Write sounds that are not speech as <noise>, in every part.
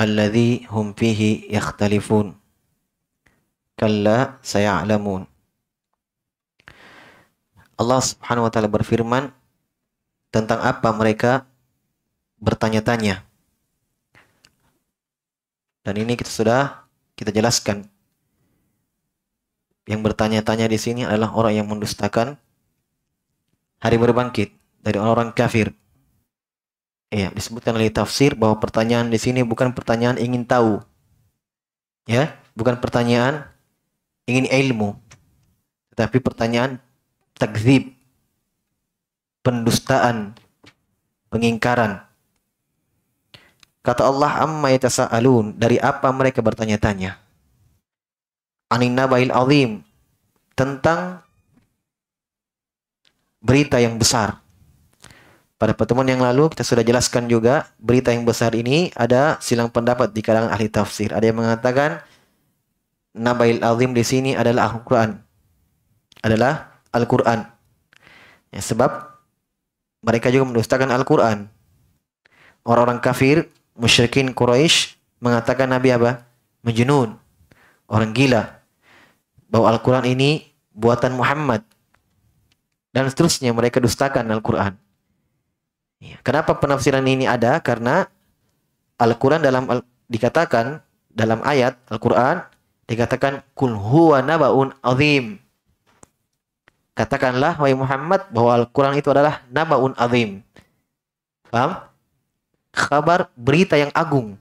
alladhi hum fihi yakhtalifun kalla sayalamun Allah Subhanahu wa taala berfirman tentang apa mereka bertanya-tanya dan ini kita sudah kita jelaskan yang bertanya-tanya di sini adalah orang yang mendustakan hari berbangkit dari orang-orang kafir Ya, disebutkan oleh tafsir bahwa pertanyaan di sini bukan pertanyaan ingin tahu. Ya, bukan pertanyaan ingin ilmu. Tetapi pertanyaan takzib, pendustaan, pengingkaran. Kata Allah, "Amma yatasaalun?" Dari apa mereka bertanya-tanya? Anin nabail azim, tentang berita yang besar. Pada pertemuan yang lalu kita sudah jelaskan juga berita yang besar ini ada silang pendapat di kalangan ahli tafsir. Ada yang mengatakan Nabail Azim di sini adalah Al-Qur'an. Adalah Al-Qur'an. Ya, sebab mereka juga mendustakan Al-Qur'an. Orang-orang kafir, musyrikin Quraisy mengatakan Nabi apa? Menjunun. Orang gila. Bahwa Al-Qur'an ini buatan Muhammad. Dan seterusnya mereka dustakan Al-Qur'an. Iya. Kenapa penafsiran ini ada? Karena Al-Quran dalam al dikatakan dalam ayat Al-Quran dikatakan kul huwa nabaun azim. Katakanlah wahai Muhammad bahwa Al-Quran itu adalah nabaun azim. Paham? Kabar berita yang agung.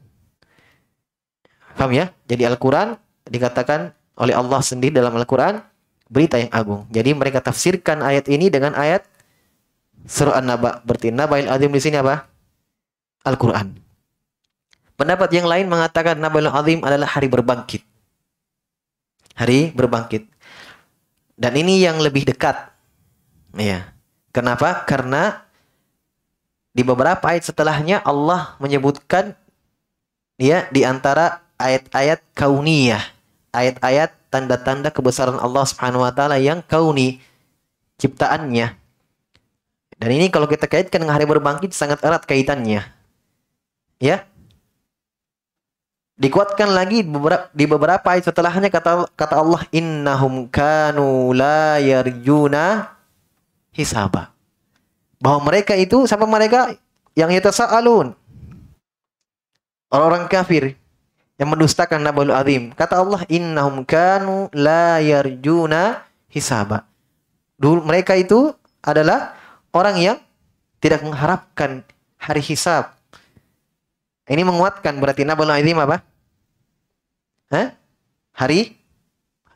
Paham ya? Jadi Al-Quran dikatakan oleh Allah sendiri dalam Al-Quran berita yang agung. Jadi mereka tafsirkan ayat ini dengan ayat Surah An-Naba berarti Nabail Azim di sini apa? Al-Quran. Pendapat yang lain mengatakan Nabail Azim adalah hari berbangkit. Hari berbangkit. Dan ini yang lebih dekat. Ya. Kenapa? Karena di beberapa ayat setelahnya Allah menyebutkan ya di antara ayat-ayat kauniyah, ayat-ayat tanda-tanda kebesaran Allah Subhanahu wa taala yang kauni ciptaannya. Dan ini kalau kita kaitkan dengan hari berbangkit sangat erat kaitannya. Ya. Dikuatkan lagi beberapa, di beberapa ayat setelahnya kata kata Allah innahum kanu la yarjuna hisaba. Bahwa mereka itu siapa mereka yang yatasaalun. Orang-orang kafir yang mendustakan Nabul Azim. Kata Allah innahum kanu la yarjuna hisaba. Dulu mereka itu adalah orang yang tidak mengharapkan hari hisab. Ini menguatkan berarti nabul azim apa? Hah? Hari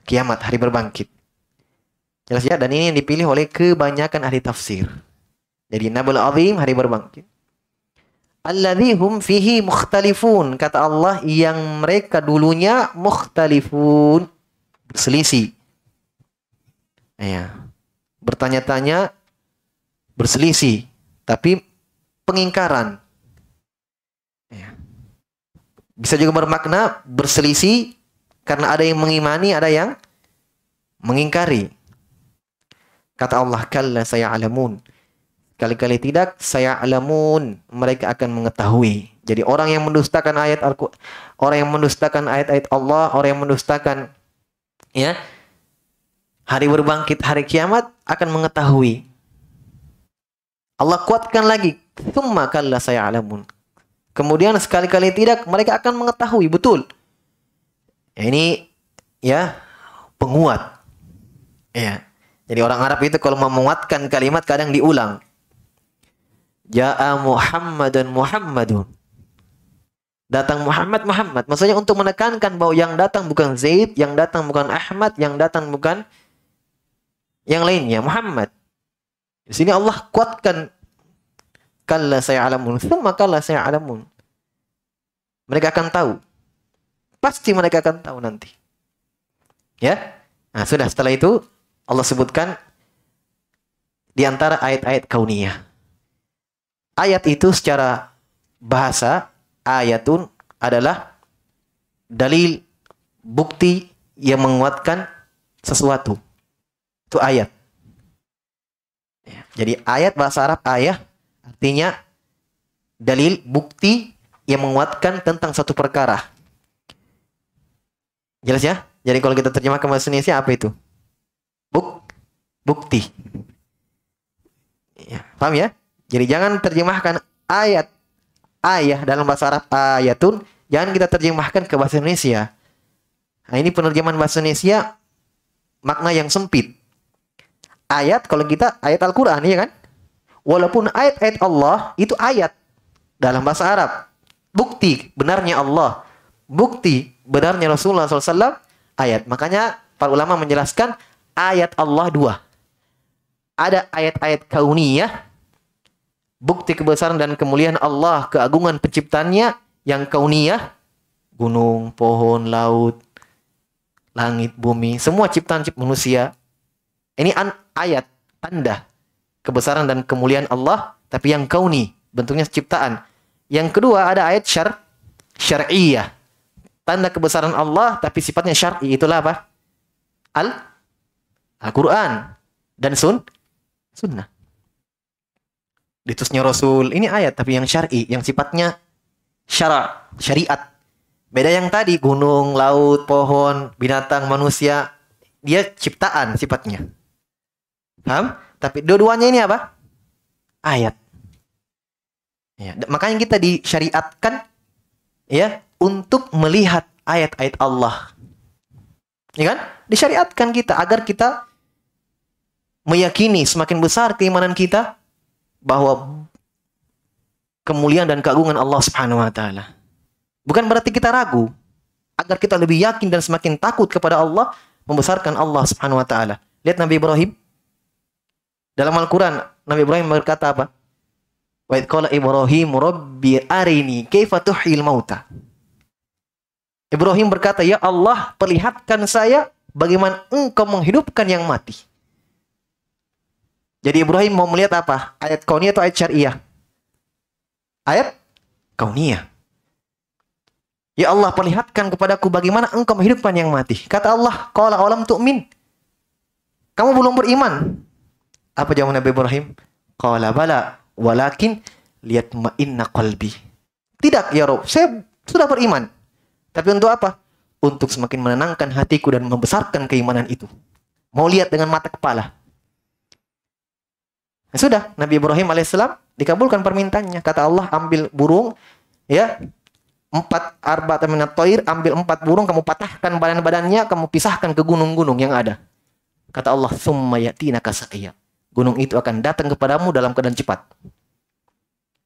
kiamat, hari berbangkit. Jelas ya? Dan ini yang dipilih oleh kebanyakan ahli tafsir. Jadi nabul azim hari berbangkit. Alladhihum fihi mukhtalifun. Kata Allah yang mereka dulunya mukhtalifun. Berselisih. Ya. Bertanya-tanya berselisih, tapi pengingkaran. Ya. Bisa juga bermakna berselisih karena ada yang mengimani, ada yang mengingkari. Kata Allah, "Kalla saya alamun." Kali-kali tidak saya alamun, mereka akan mengetahui. Jadi orang yang mendustakan ayat al orang yang mendustakan ayat-ayat Allah, orang yang mendustakan ya hari berbangkit hari kiamat akan mengetahui Allah kuatkan lagi. Thumma kalla saya alamun. Kemudian sekali-kali tidak mereka akan mengetahui betul. Ya, ini ya penguat. Ya. Jadi orang Arab itu kalau mau menguatkan kalimat kadang diulang. Ja'a Muhammadun Muhammadun. Datang Muhammad Muhammad. Maksudnya untuk menekankan bahwa yang datang bukan Zaid, yang datang bukan Ahmad, yang datang bukan yang lainnya Muhammad. Di sini Allah kuatkan kalla saya alamun, thumma kalla saya alamun. Mereka akan tahu. Pasti mereka akan tahu nanti. Ya? Nah, sudah setelah itu Allah sebutkan di antara ayat-ayat kauniyah. Ayat itu secara bahasa ayatun adalah dalil bukti yang menguatkan sesuatu. Itu ayat. Jadi ayat bahasa Arab ayah artinya dalil bukti yang menguatkan tentang satu perkara. Jelas ya? Jadi kalau kita terjemahkan bahasa Indonesia apa itu? Buk bukti. Ya, paham ya? Jadi jangan terjemahkan ayat ayah dalam bahasa Arab ayatun, jangan kita terjemahkan ke bahasa Indonesia. Nah, ini penerjemahan bahasa Indonesia makna yang sempit ayat kalau kita ayat Al-Qur'an ya kan? Walaupun ayat-ayat Allah itu ayat dalam bahasa Arab. Bukti benarnya Allah, bukti benarnya Rasulullah SAW ayat. Makanya para ulama menjelaskan ayat Allah dua. Ada ayat-ayat kauniyah, bukti kebesaran dan kemuliaan Allah, keagungan penciptanya yang kauniyah, gunung, pohon, laut, langit, bumi, semua ciptaan ciptaan manusia. Ini ayat tanda kebesaran dan kemuliaan Allah tapi yang kauni bentuknya ciptaan. Yang kedua ada ayat syar syar'iyah. Tanda kebesaran Allah tapi sifatnya syar'i itulah apa? Al Al-Qur'an dan sun sunnah. Ditusnya Rasul ini ayat tapi yang syar'i yang sifatnya syara syariat. Beda yang tadi gunung, laut, pohon, binatang, manusia dia ciptaan sifatnya. Paham? Tapi dua-duanya ini apa? Ayat. Ya, makanya kita disyariatkan ya untuk melihat ayat-ayat Allah. Ya kan? Disyariatkan kita agar kita meyakini semakin besar keimanan kita bahwa kemuliaan dan keagungan Allah Subhanahu wa taala. Bukan berarti kita ragu, agar kita lebih yakin dan semakin takut kepada Allah, membesarkan Allah Subhanahu wa taala. Lihat Nabi Ibrahim dalam Al-Quran, Nabi Ibrahim berkata apa? Wa qala Ibrahim rabbi arini kaifa mauta. Ibrahim berkata, "Ya Allah, perlihatkan saya bagaimana engkau menghidupkan yang mati." Jadi Ibrahim mau melihat apa? Ayat kauniyah atau ayat syariah? Ayat kauniyah. Ya Allah, perlihatkan kepadaku bagaimana engkau menghidupkan yang mati. Kata Allah, Kau alam tu'min." Kamu belum beriman. Apa jawaban Nabi Ibrahim? Qala bala walakin lihat ma'inna qalbi. Tidak ya Rob, saya sudah beriman. Tapi untuk apa? Untuk semakin menenangkan hatiku dan membesarkan keimanan itu. Mau lihat dengan mata kepala. Nah, sudah, Nabi Ibrahim alaihissalam dikabulkan permintaannya. Kata Allah, ambil burung, ya, empat arba minat toir, ambil empat burung, kamu patahkan badan-badannya, kamu pisahkan ke gunung-gunung yang ada. Kata Allah, summa yatina kasa'iyah gunung itu akan datang kepadamu dalam keadaan cepat.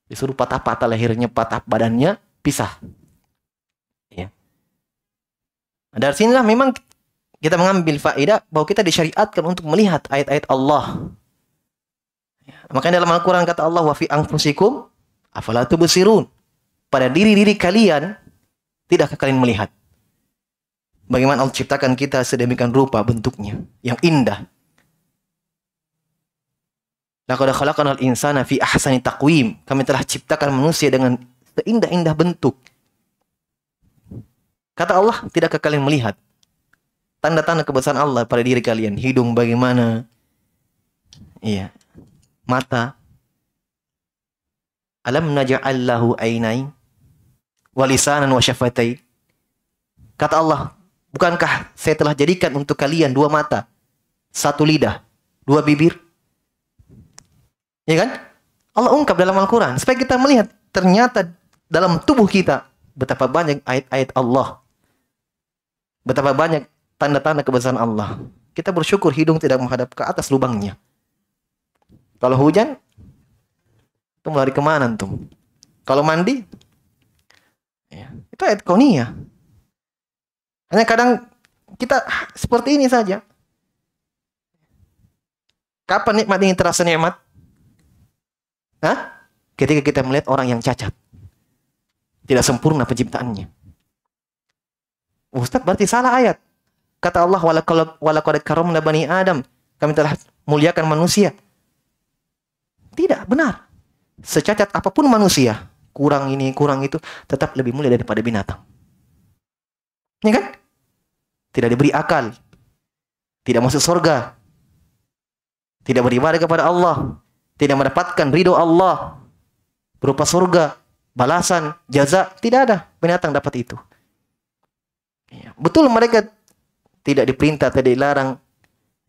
Disuruh patah-patah lahirnya, patah badannya, pisah. Ya. Nah, dari sinilah memang kita mengambil faedah bahwa kita disyariatkan untuk melihat ayat-ayat Allah. Ya. Makanya dalam Al-Quran kata Allah, wa fi angfusikum afalatu Pada diri-diri kalian, tidak kalian melihat? Bagaimana Allah ciptakan kita sedemikian rupa bentuknya, yang indah, Laqad khalaqnal insana fi ahsani taqwim. Kami telah ciptakan manusia dengan seindah-indah bentuk. Kata Allah, tidakkah kalian melihat tanda-tanda kebesaran Allah pada diri kalian? Hidung bagaimana? Iya. Mata. Alam naj'al lahu walisanan wa syafatai. Kata Allah, bukankah saya telah jadikan untuk kalian dua mata, satu lidah, dua bibir, Ya kan? Allah ungkap dalam Al-Quran. Supaya kita melihat ternyata dalam tubuh kita betapa banyak ayat-ayat Allah. Betapa banyak tanda-tanda kebesaran Allah. Kita bersyukur hidung tidak menghadap ke atas lubangnya. Kalau hujan, itu lari kemana tuh? Kalau mandi, ya, itu ayat konia. Hanya kadang kita seperti ini saja. Kapan nikmat ini terasa nikmat? Hah? Ketika kita melihat orang yang cacat. Tidak sempurna penciptaannya. Ustaz berarti salah ayat. Kata Allah walaqad karamna bani Adam. Kami telah muliakan manusia. Tidak, benar. Secacat apapun manusia, kurang ini, kurang itu, tetap lebih mulia daripada binatang. Ya kan? Tidak diberi akal. Tidak masuk surga. Tidak beribadah kepada Allah tidak mendapatkan ridho Allah berupa surga, balasan, jaza, tidak ada binatang dapat itu. Iya, betul mereka tidak diperintah, tidak dilarang.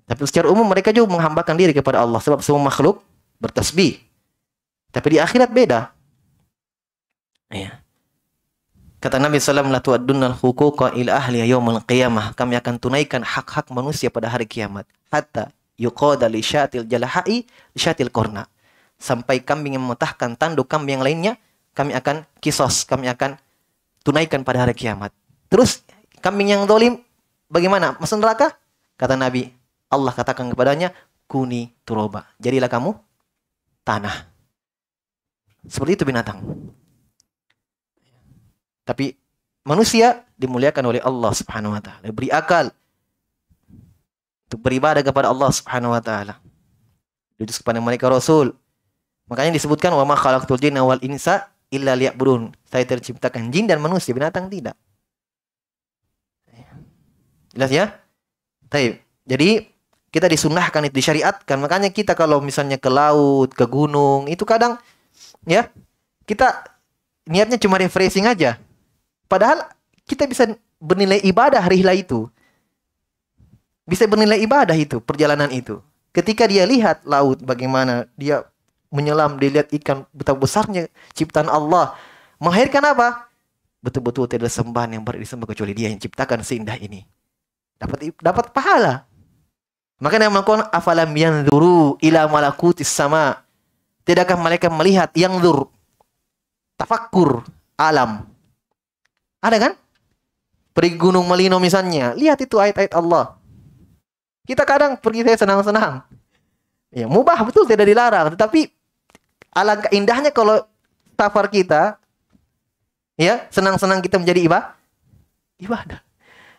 Tapi secara umum mereka juga menghambakan diri kepada Allah sebab semua makhluk bertasbih. Tapi di akhirat beda. Ya. Kata Nabi SAW, La tu'addunal hukuka ila ahliya yawmal qiyamah. Kami akan tunaikan hak-hak manusia pada hari kiamat. Hatta yuqada li syatil jalahai li syatil korna. Sampai kambing yang memetahkan tanduk kambing yang lainnya, kami akan kisos, kami akan tunaikan pada hari kiamat. Terus kambing yang dolim bagaimana? Masuk neraka? Kata Nabi, Allah katakan kepadanya, kuni turoba. Jadilah kamu tanah. Seperti itu binatang. Tapi manusia dimuliakan oleh Allah Subhanahu wa taala. Beri akal, untuk beribadah kepada Allah Subhanahu wa taala. Diutus kepada mereka rasul. Makanya disebutkan wa ma khalaqtul jinna wal insa illa liya'budun. Saya terciptakan jin dan manusia, binatang tidak. Jelas ya? Taib. Jadi kita disunahkan itu disyariatkan. Makanya kita kalau misalnya ke laut, ke gunung, itu kadang ya kita niatnya cuma refreshing aja. Padahal kita bisa bernilai ibadah hari itu bisa bernilai ibadah itu perjalanan itu. Ketika dia lihat laut bagaimana dia menyelam, dia lihat ikan betapa besarnya ciptaan Allah. Melahirkan apa? Betul-betul tidak sembahan yang berarti sembah kecuali dia yang ciptakan seindah ini. Dapat dapat pahala. Maka yang melakukan afalam yanzuru ila malakutis sama. Tidakkah mereka melihat yang zur tafakkur alam. Ada kan? Pergi gunung Melino misalnya, lihat itu ayat-ayat Allah. Kita kadang pergi saya senang-senang. Ya, mubah betul tidak dilarang, tetapi alangkah indahnya kalau safar kita ya, senang-senang kita menjadi ibadah. Ibadah.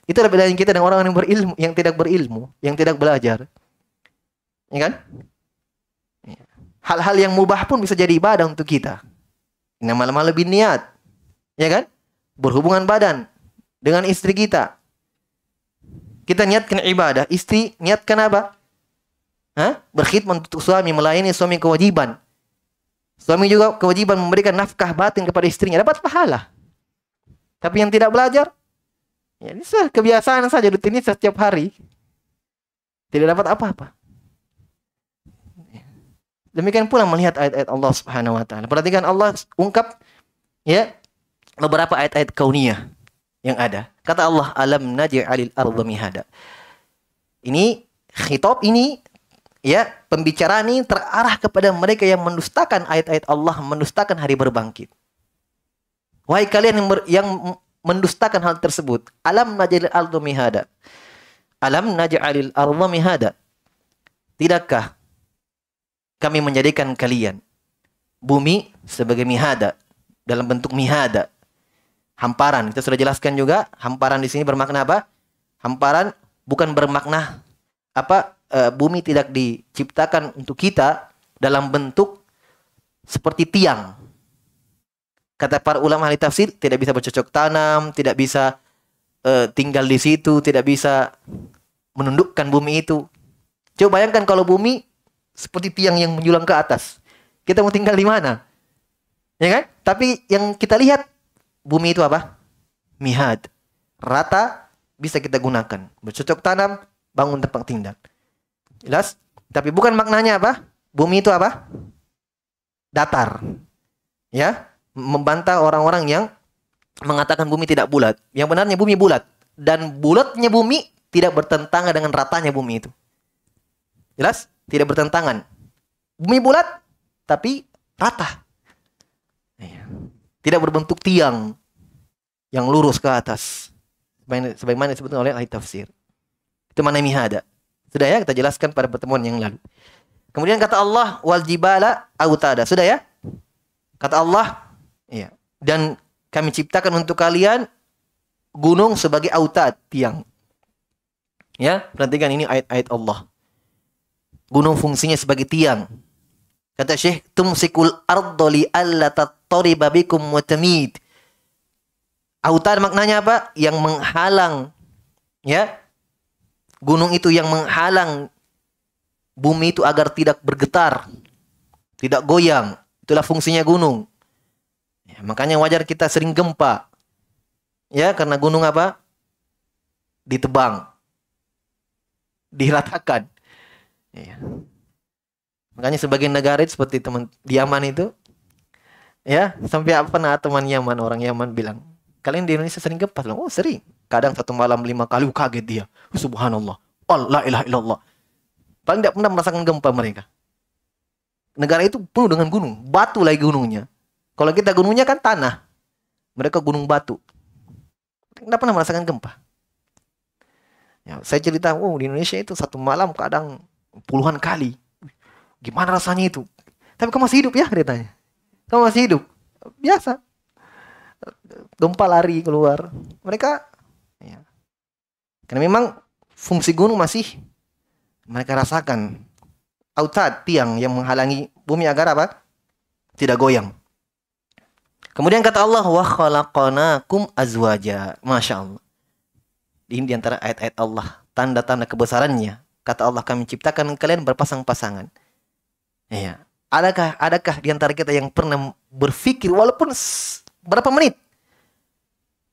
Itu lebih dari kita dengan orang yang berilmu, yang tidak berilmu, yang tidak belajar. Ya kan? Ya. Hal-hal yang mubah pun bisa jadi ibadah untuk kita. nama malam lebih niat. Ya kan? Berhubungan badan dengan istri kita. Kita niatkan ibadah, istri niatkan apa? Hah? Berkhidmat untuk suami, melayani suami kewajiban. Suami juga kewajiban memberikan nafkah batin kepada istrinya, dapat pahala. Tapi yang tidak belajar, ya ini kebiasaan saja rutinitas setiap hari. Tidak dapat apa-apa. Demikian pula melihat ayat-ayat Allah Subhanahu wa taala. Perhatikan Allah ungkap ya beberapa ayat-ayat kauniyah yang ada. Kata Allah, alam naj'alil arda hada Ini khitab ini ya pembicaraan ini terarah kepada mereka yang mendustakan ayat-ayat Allah, mendustakan hari berbangkit. Wahai kalian yang, ber, yang mendustakan hal tersebut, alam naj'alil domi hada Alam naj'alil domi hada Tidakkah kami menjadikan kalian bumi sebagai mihada dalam bentuk mihada hamparan. Kita sudah jelaskan juga hamparan di sini bermakna apa? Hamparan bukan bermakna apa e, bumi tidak diciptakan untuk kita dalam bentuk seperti tiang. Kata para ulama ahli tafsir tidak bisa bercocok tanam, tidak bisa e, tinggal di situ, tidak bisa menundukkan bumi itu. Coba bayangkan kalau bumi seperti tiang yang menjulang ke atas. Kita mau tinggal di mana? Ya kan? Tapi yang kita lihat bumi itu apa? Mihad. Rata bisa kita gunakan. Bercocok tanam, bangun tempat tinggal. Jelas? Tapi bukan maknanya apa? Bumi itu apa? Datar. Ya, membantah orang-orang yang mengatakan bumi tidak bulat. Yang benarnya bumi bulat dan bulatnya bumi tidak bertentangan dengan ratanya bumi itu. Jelas? Tidak bertentangan. Bumi bulat tapi rata. Iya tidak berbentuk tiang yang lurus ke atas. Sebagaimana disebut oleh ahli tafsir. Itu mana mihada. Sudah ya kita jelaskan pada pertemuan yang lalu. Kemudian kata Allah wal jibala autada. Sudah ya? Kata Allah, iya. Dan kami ciptakan untuk kalian gunung sebagai autad, tiang. Ya, perhatikan ini ayat-ayat Allah. Gunung fungsinya sebagai tiang. Kata Syekh, tumsikul sikul li alla latat. Tori bikum mutamid. Autar maknanya apa? Yang menghalang ya. Gunung itu yang menghalang bumi itu agar tidak bergetar, tidak goyang. Itulah fungsinya gunung. Ya, makanya wajar kita sering gempa. Ya, karena gunung apa? Ditebang. Diratakan. Ya, ya. Makanya sebagian negara itu seperti teman diaman itu ya sampai apa nah teman Yaman orang Yaman bilang kalian di Indonesia sering gempa loh oh sering kadang satu malam lima kali kaget dia subhanallah Allah ilah Allah paling tidak pernah merasakan gempa mereka negara itu penuh dengan gunung batu lagi gunungnya kalau kita gunungnya kan tanah mereka gunung batu tidak pernah merasakan gempa ya, saya cerita oh di Indonesia itu satu malam kadang puluhan kali gimana rasanya itu tapi kamu masih hidup ya ceritanya kamu masih hidup. Biasa. gempa lari keluar. Mereka ya. Karena memang fungsi gunung masih mereka rasakan Autat tiang yang menghalangi bumi agar apa? Tidak goyang. Kemudian kata Allah wa khalaqnakum azwaja. Masya Allah. Ini diantara ayat-ayat Allah tanda-tanda kebesarannya. Kata Allah kami ciptakan kalian berpasang-pasangan. Ya. Adakah adakah di antara kita yang pernah berpikir walaupun berapa menit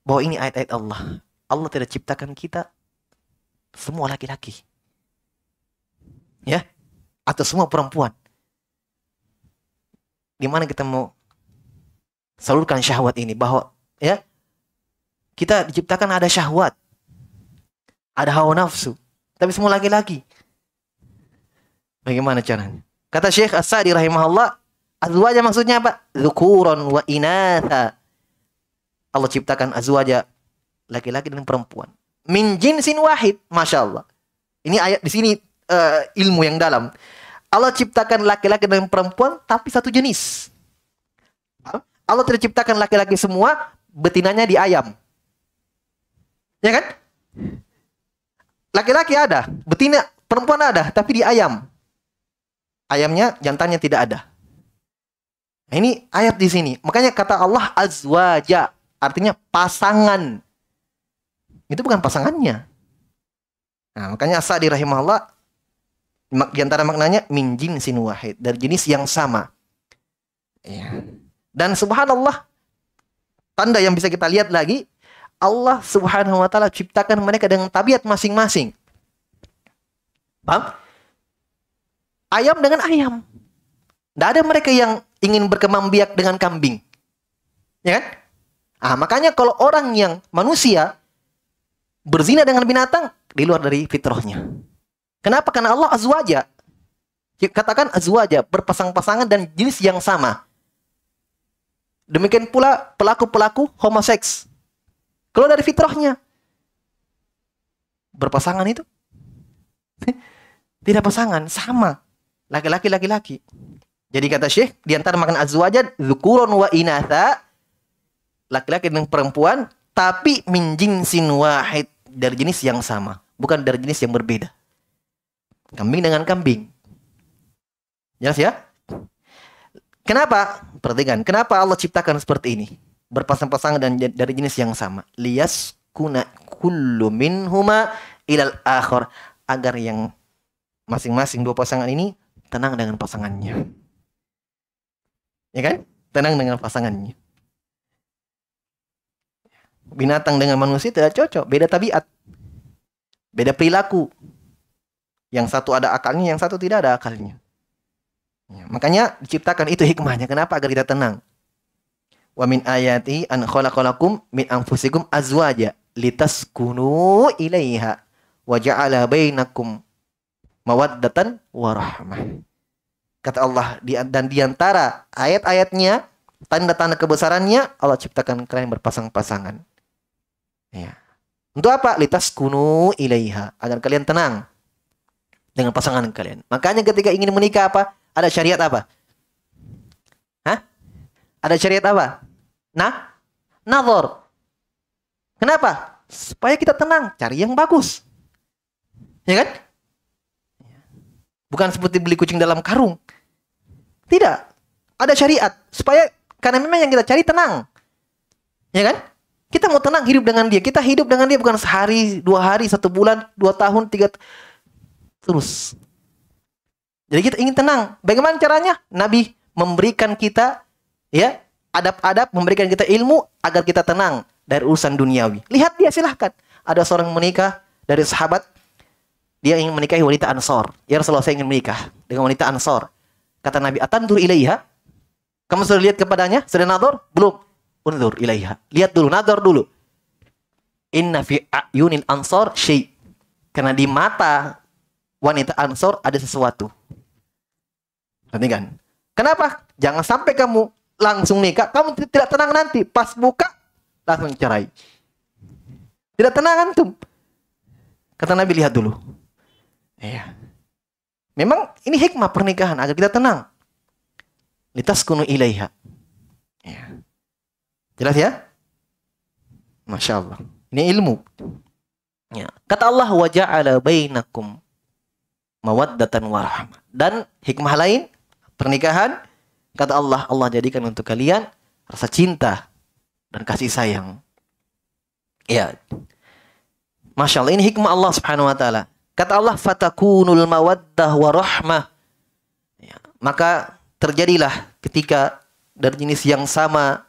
bahwa ini ayat-ayat Allah. Allah tidak ciptakan kita semua laki-laki. Ya? Atau semua perempuan. Di mana kita mau salurkan syahwat ini bahwa ya kita diciptakan ada syahwat. Ada hawa nafsu. Tapi semua laki-laki. Bagaimana caranya? Kata Syekh As-Sa'di rahimahullah, azwaja maksudnya apa? Zukuron wa inatha. Allah ciptakan azwaja laki-laki dan perempuan. Min jinsin wahid, Masya Allah. Ini ayat di sini uh, ilmu yang dalam. Allah ciptakan laki-laki dan perempuan tapi satu jenis. Allah tidak ciptakan laki-laki semua, betinanya di ayam. Ya kan? Laki-laki ada, betina perempuan ada, tapi di ayam ayamnya jantannya tidak ada. Nah, ini ayat di sini. Makanya kata Allah azwaja artinya pasangan. Itu bukan pasangannya. Nah, makanya Asadi rahimahullah di antara maknanya min jinsin wahid dari jenis yang sama. Ya. Dan subhanallah tanda yang bisa kita lihat lagi Allah Subhanahu wa taala ciptakan mereka dengan tabiat masing-masing. Paham? ayam dengan ayam. Tidak ada mereka yang ingin berkembang biak dengan kambing. Ya kan? Ah, makanya kalau orang yang manusia berzina dengan binatang di luar dari fitrahnya. Kenapa? Karena Allah azwaja. Ya, katakan azwaja, berpasang-pasangan dan jenis yang sama. Demikian pula pelaku-pelaku homoseks. Kalau dari fitrahnya. Berpasangan itu. <laughs> Tidak pasangan, sama laki-laki laki-laki. Jadi kata Syekh, di antara makan azwaja dzukurun wa inatha laki-laki dan perempuan tapi min jinsin wahid dari jenis yang sama, bukan dari jenis yang berbeda. Kambing dengan kambing. Jelas ya? Kenapa? Perhatikan, kenapa Allah ciptakan seperti ini? Berpasang-pasangan dan dari jenis yang sama. Lias kuna kullu minhuma ilal akhir agar yang masing-masing dua pasangan ini tenang dengan pasangannya. Ya kan? Tenang dengan pasangannya. Binatang dengan manusia tidak cocok, beda tabiat. Beda perilaku. Yang satu ada akalnya, yang satu tidak ada akalnya. Ya, makanya diciptakan itu hikmahnya. Kenapa? Agar kita tenang. Wa min ayati an khalaqalakum min anfusikum azwaja litaskunu ilaiha wa ja'ala bainakum mawaddatan warahmah. Kata Allah dan diantara ayat-ayatnya tanda-tanda kebesarannya Allah ciptakan kalian berpasang-pasangan. Ya. Untuk apa? Litas kunu ilaiha agar kalian tenang dengan pasangan kalian. Makanya ketika ingin menikah apa? Ada syariat apa? Hah? Ada syariat apa? Nah, nazar. Kenapa? Supaya kita tenang, cari yang bagus. Ya kan? Bukan seperti beli kucing dalam karung. Tidak. Ada syariat supaya karena memang yang kita cari tenang. Ya kan? Kita mau tenang hidup dengan dia. Kita hidup dengan dia bukan sehari, dua hari, satu bulan, dua tahun, tiga terus. Jadi kita ingin tenang. Bagaimana caranya? Nabi memberikan kita ya adab-adab, memberikan kita ilmu agar kita tenang dari urusan duniawi. Lihat dia silahkan. Ada seorang menikah dari sahabat dia ingin menikahi wanita Ansor. Ya Rasulullah saya ingin menikah dengan wanita Ansor. Kata Nabi, "Atandur ilaiha?" Kamu sudah lihat kepadanya? Sudah nador? Belum. Undur ilaiha. Lihat dulu, nador dulu. Inna fi ayunin ansor syai. Karena di mata wanita ansor ada sesuatu. Nanti kan? Kenapa? Jangan sampai kamu langsung nikah. Kamu tidak tenang nanti. Pas buka, langsung cerai. Tidak tenang antum. Kata Nabi, lihat dulu. Iya. Memang ini hikmah pernikahan agar kita tenang. Litas kunu ilaiha. Ya. Jelas ya? Masya Allah. Ini ilmu. Ya. Kata Allah waja'ala bainakum mawaddatan warahmah. Dan hikmah lain pernikahan kata Allah Allah jadikan untuk kalian rasa cinta dan kasih sayang. Ya. Masya Allah ini hikmah Allah subhanahu wa ta'ala Kata Allah fatakunul mawaddah wa rahmah. Ya, maka terjadilah ketika dari jenis yang sama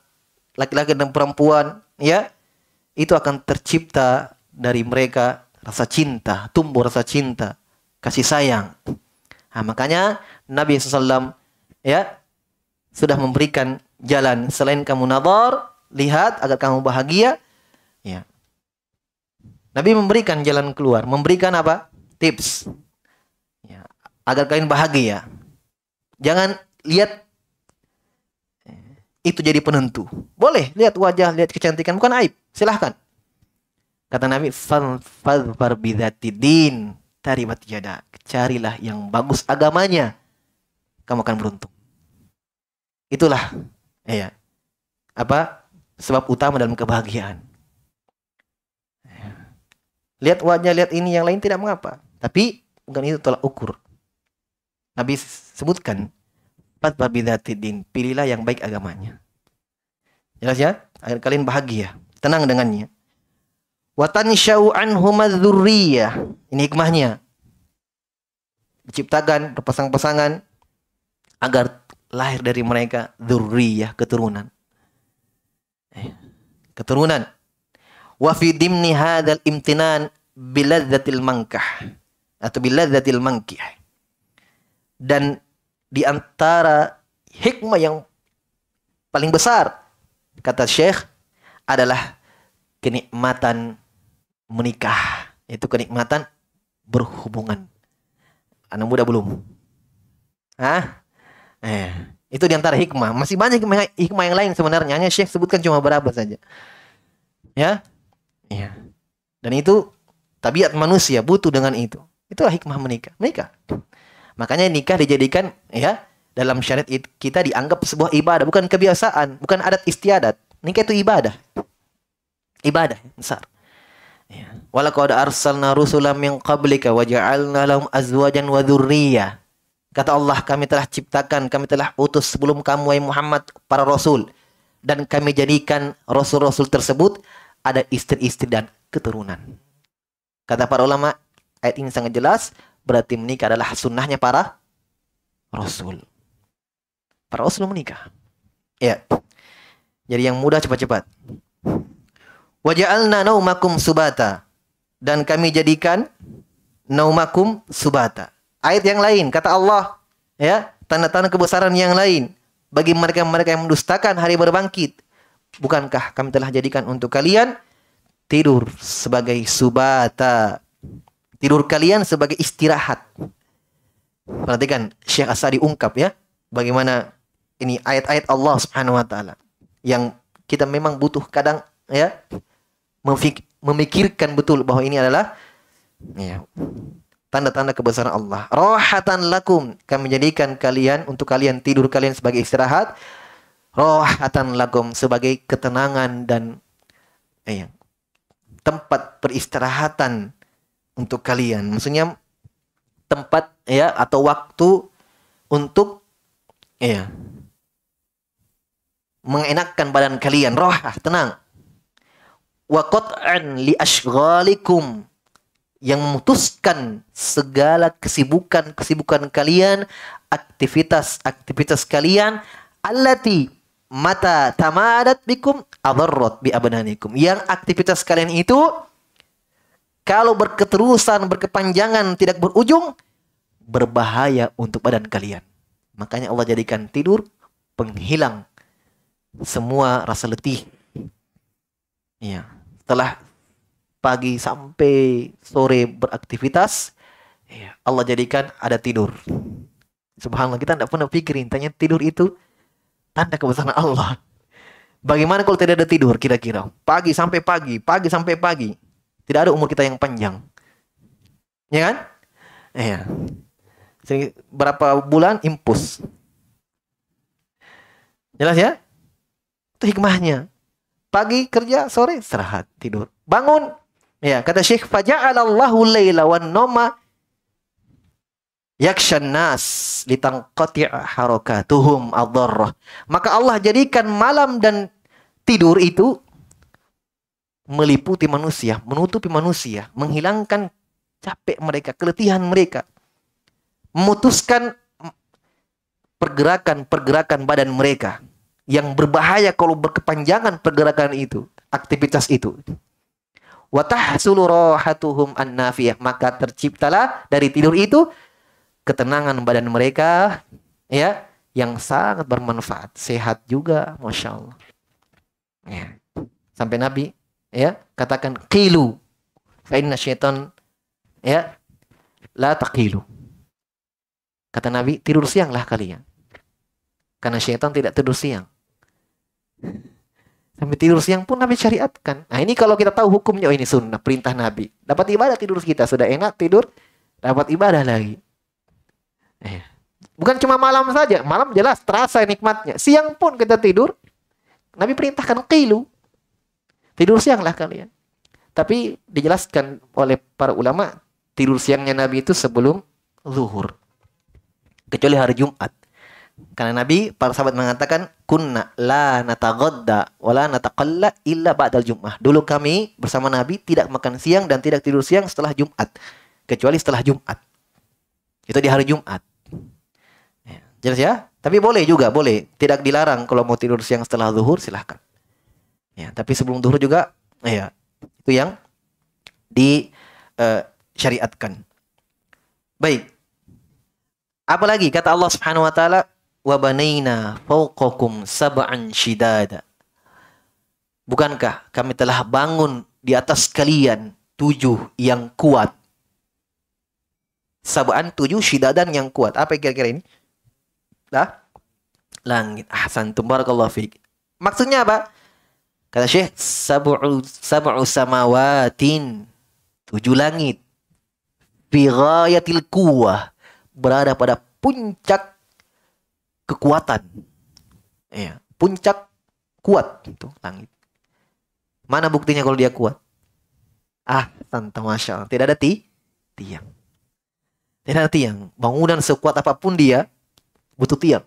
laki-laki dan perempuan ya itu akan tercipta dari mereka rasa cinta, tumbuh rasa cinta, kasih sayang. Nah, makanya Nabi SAW ya sudah memberikan jalan selain kamu nazar, lihat agar kamu bahagia. Ya. Nabi memberikan jalan keluar, memberikan apa? tips ya, agar kalian bahagia. Jangan lihat eh, itu jadi penentu. Boleh lihat wajah, lihat kecantikan, bukan aib. Silahkan. Kata Nabi, "Fanfadhfar bidzati din taribat Carilah yang bagus agamanya. Kamu akan beruntung. Itulah ya. Apa? Sebab utama dalam kebahagiaan. Ya. Lihat wajah, lihat ini, yang lain tidak mengapa. Tapi bukan itu tolak ukur. Nabi sebutkan empat babidatidin. pilihlah yang baik agamanya. Jelas ya? Agar kalian bahagia, tenang dengannya. Watan syau'an humadzurriyah. Ini hikmahnya. Diciptakan berpasang-pasangan agar lahir dari mereka zurriyah keturunan. Eh, keturunan. Wa fi dimni hadzal imtinan biladzatil mangkah atau biladzatil mangkih. Dan di antara hikmah yang paling besar kata Syekh adalah kenikmatan menikah. Itu kenikmatan berhubungan. Anak muda belum. Hah? Eh, itu di antara hikmah. Masih banyak hikmah, yang lain sebenarnya. Hanya Syekh sebutkan cuma berapa saja. Ya? ya Dan itu tabiat manusia butuh dengan itu. Itulah hikmah menikah. Menikah. Makanya nikah dijadikan ya dalam syariat kita dianggap sebuah ibadah, bukan kebiasaan, bukan adat istiadat. Nikah itu ibadah. Ibadah besar. Ya. Walaqad arsalna rusulam min qablika wa ja'alna lahum azwajan wa dzurriyyah. Kata Allah, kami telah ciptakan, kami telah utus sebelum kamu wahai Muhammad para rasul dan kami jadikan rasul-rasul tersebut ada istri-istri dan keturunan. Kata para ulama, Ayat ini sangat jelas, berarti menikah adalah sunnahnya para rasul. Para rasul menikah. Ya. Jadi yang mudah cepat-cepat. Waja'alna naumakum subata. Dan kami jadikan naumakum subata. Ayat yang lain, kata Allah. Ya, tanda-tanda kebesaran yang lain. Bagi mereka-mereka yang mendustakan hari berbangkit. Bukankah kami telah jadikan untuk kalian tidur sebagai subata Tidur kalian sebagai istirahat. Perhatikan, Syekh Asadi ungkap ya, bagaimana ini ayat-ayat Allah Subhanahu wa taala yang kita memang butuh kadang ya memikirkan betul bahwa ini adalah ya tanda-tanda kebesaran Allah. Rohatan lakum kami menjadikan kalian untuk kalian tidur kalian sebagai istirahat. Rohatan lakum sebagai ketenangan dan ya, tempat peristirahatan untuk kalian. Maksudnya tempat ya atau waktu untuk ya mengenakkan badan kalian. Rohah, tenang. Wa li ashgalikum yang memutuskan segala kesibukan-kesibukan kalian, aktivitas-aktivitas kalian allati mata tamadat bikum adarrat bi abnanikum. Yang aktivitas kalian itu kalau berketerusan, berkepanjangan, tidak berujung, berbahaya untuk badan kalian. Makanya Allah jadikan tidur penghilang semua rasa letih. Ya, setelah pagi sampai sore beraktivitas, ya, Allah jadikan ada tidur. Subhanallah kita tidak pernah pikirin, tanya tidur itu tanda kebesaran Allah. Bagaimana kalau tidak ada tidur kira-kira? Pagi sampai pagi, pagi sampai pagi. Tidak ada umur kita yang panjang. Ya kan? Iya. Berapa bulan impus? Jelas ya? Itu hikmahnya. Pagi kerja, sore istirahat, tidur. Bangun. Ya, kata Syekh Faja'alallahu laila wan noma yakshan nas harokatuhum Tuhum Maka Allah jadikan malam dan tidur itu meliputi manusia, menutupi manusia, menghilangkan capek mereka, keletihan mereka, memutuskan pergerakan-pergerakan badan mereka yang berbahaya kalau berkepanjangan pergerakan itu, aktivitas itu. Watah rohatuhum an maka terciptalah dari tidur itu ketenangan badan mereka ya yang sangat bermanfaat sehat juga masya Allah ya. sampai Nabi ya katakan kilu fa'inna syaitan ya la taqilu kata nabi tidur sianglah kalian karena syaitan tidak tidur siang sampai tidur siang pun nabi syariatkan nah ini kalau kita tahu hukumnya oh ini sunnah perintah nabi dapat ibadah tidur kita sudah enak tidur dapat ibadah lagi eh. bukan cuma malam saja malam jelas terasa nikmatnya siang pun kita tidur nabi perintahkan kilu Tidur sianglah kalian. Tapi dijelaskan oleh para ulama, tidur siangnya Nabi itu sebelum zuhur. Kecuali hari Jumat. Karena Nabi, para sahabat mengatakan, kunna la natagodda wa la nataqalla illa ba'dal Jum'ah. Dulu kami bersama Nabi tidak makan siang dan tidak tidur siang setelah Jumat. Kecuali setelah Jumat. Itu di hari Jumat. Ya, jelas ya? Tapi boleh juga, boleh. Tidak dilarang kalau mau tidur siang setelah zuhur, silahkan. Ya, tapi sebelum duhur juga ya itu yang disyariatkan. Eh, uh, Baik. Apalagi kata Allah Subhanahu wa taala wabaneena banaina sab'an shidada. Bukankah kami telah bangun di atas kalian tujuh yang kuat? Sab'an tujuh shidadan yang kuat. Apa kira-kira ini? Lah? Langit. Ahsan. Barakallahu fiik. Maksudnya apa? Kata Syekh, sab'u sab'u samawatin. Tujuh langit. Fi ghayatil quwwah Berada pada puncak kekuatan. Ya, puncak kuat itu langit. Mana buktinya kalau dia kuat? Ah, tante masya Allah. Tidak ada ti tiang. Tidak ada tiang. Bangunan sekuat apapun dia butuh tiang.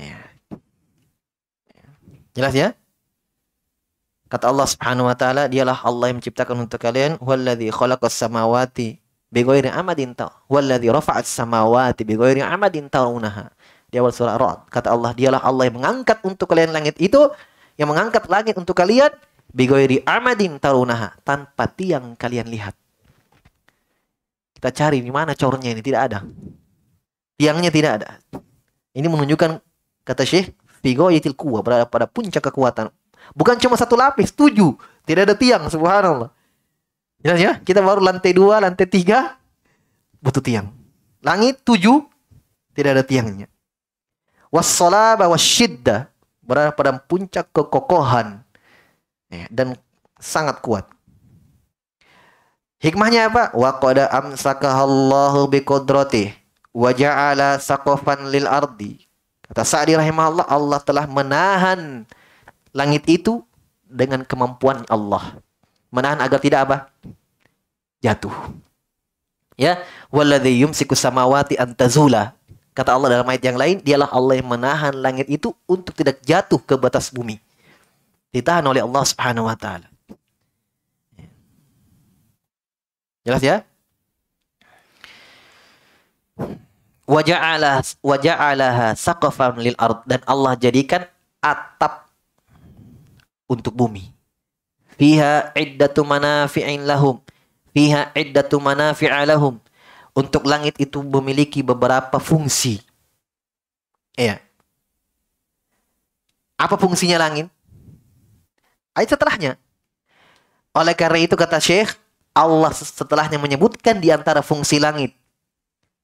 Ya. Jelas ya? Kata Allah Subhanahu wa taala, dialah Allah yang menciptakan untuk kalian huwallazi khalaqas samawati bighairi amadin ta huwallazi rafa'as samawati bighairi amadin ta'unaha. Di awal surah Ra'd, kata Allah, dialah Allah yang mengangkat untuk kalian langit itu, yang mengangkat langit untuk kalian bighairi amadin ta'unaha, tanpa tiang kalian lihat. Kita cari di mana cornya ini tidak ada. Tiangnya tidak ada. Ini menunjukkan kata Syekh, til kuwa berada pada puncak kekuatan Bukan cuma satu lapis, tujuh. Tidak ada tiang, subhanallah. Ya, ya, kita baru lantai dua, lantai tiga, butuh tiang. Langit tujuh, tidak ada tiangnya. Wassalaba wassyidda. berada pada puncak kekokohan. Ya, dan sangat kuat. Hikmahnya apa? Wa qad amsakahallahu biqudrati wa ja'ala saqafan lil ardi. Kata Sa'di rahimahullah, Allah telah menahan langit itu dengan kemampuan Allah. Menahan agar tidak apa? Jatuh. Ya, walladzi yumsiku samawati antazula. Kata Allah dalam ayat yang lain, dialah Allah yang menahan langit itu untuk tidak jatuh ke batas bumi. Ditahan oleh Allah Subhanahu wa taala. Jelas ya? Waja'alaha waja'alaha saqafan lil ard dan Allah jadikan atap untuk bumi. Fiha iddatu manafi'in lahum. Fiha iddatu manafi'a lahum. Untuk langit itu memiliki beberapa fungsi. Iya. Apa fungsinya langit? Ayat setelahnya. Oleh karena itu kata Syekh, Allah setelahnya menyebutkan di antara fungsi langit.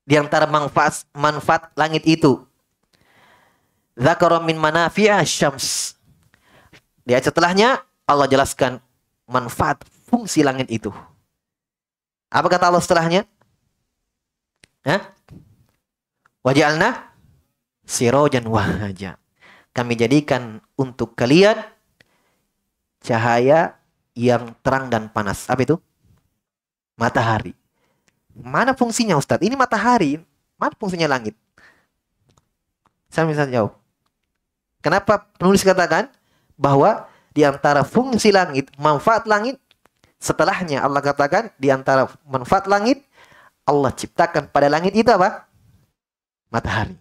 Di antara manfaat, manfaat langit itu. Zakara min manafi'a syams di ayat setelahnya Allah jelaskan manfaat fungsi langit itu. Apa kata Allah setelahnya? Hah? Wajalna sirojan wahaja. Kami jadikan untuk kalian cahaya yang terang dan panas. Apa itu? Matahari. Mana fungsinya Ustadz? Ini matahari. Mana fungsinya langit? Saya bisa jawab. Kenapa penulis katakan bahwa di antara fungsi langit, manfaat langit, setelahnya Allah katakan di antara manfaat langit, Allah ciptakan pada langit itu apa? Matahari.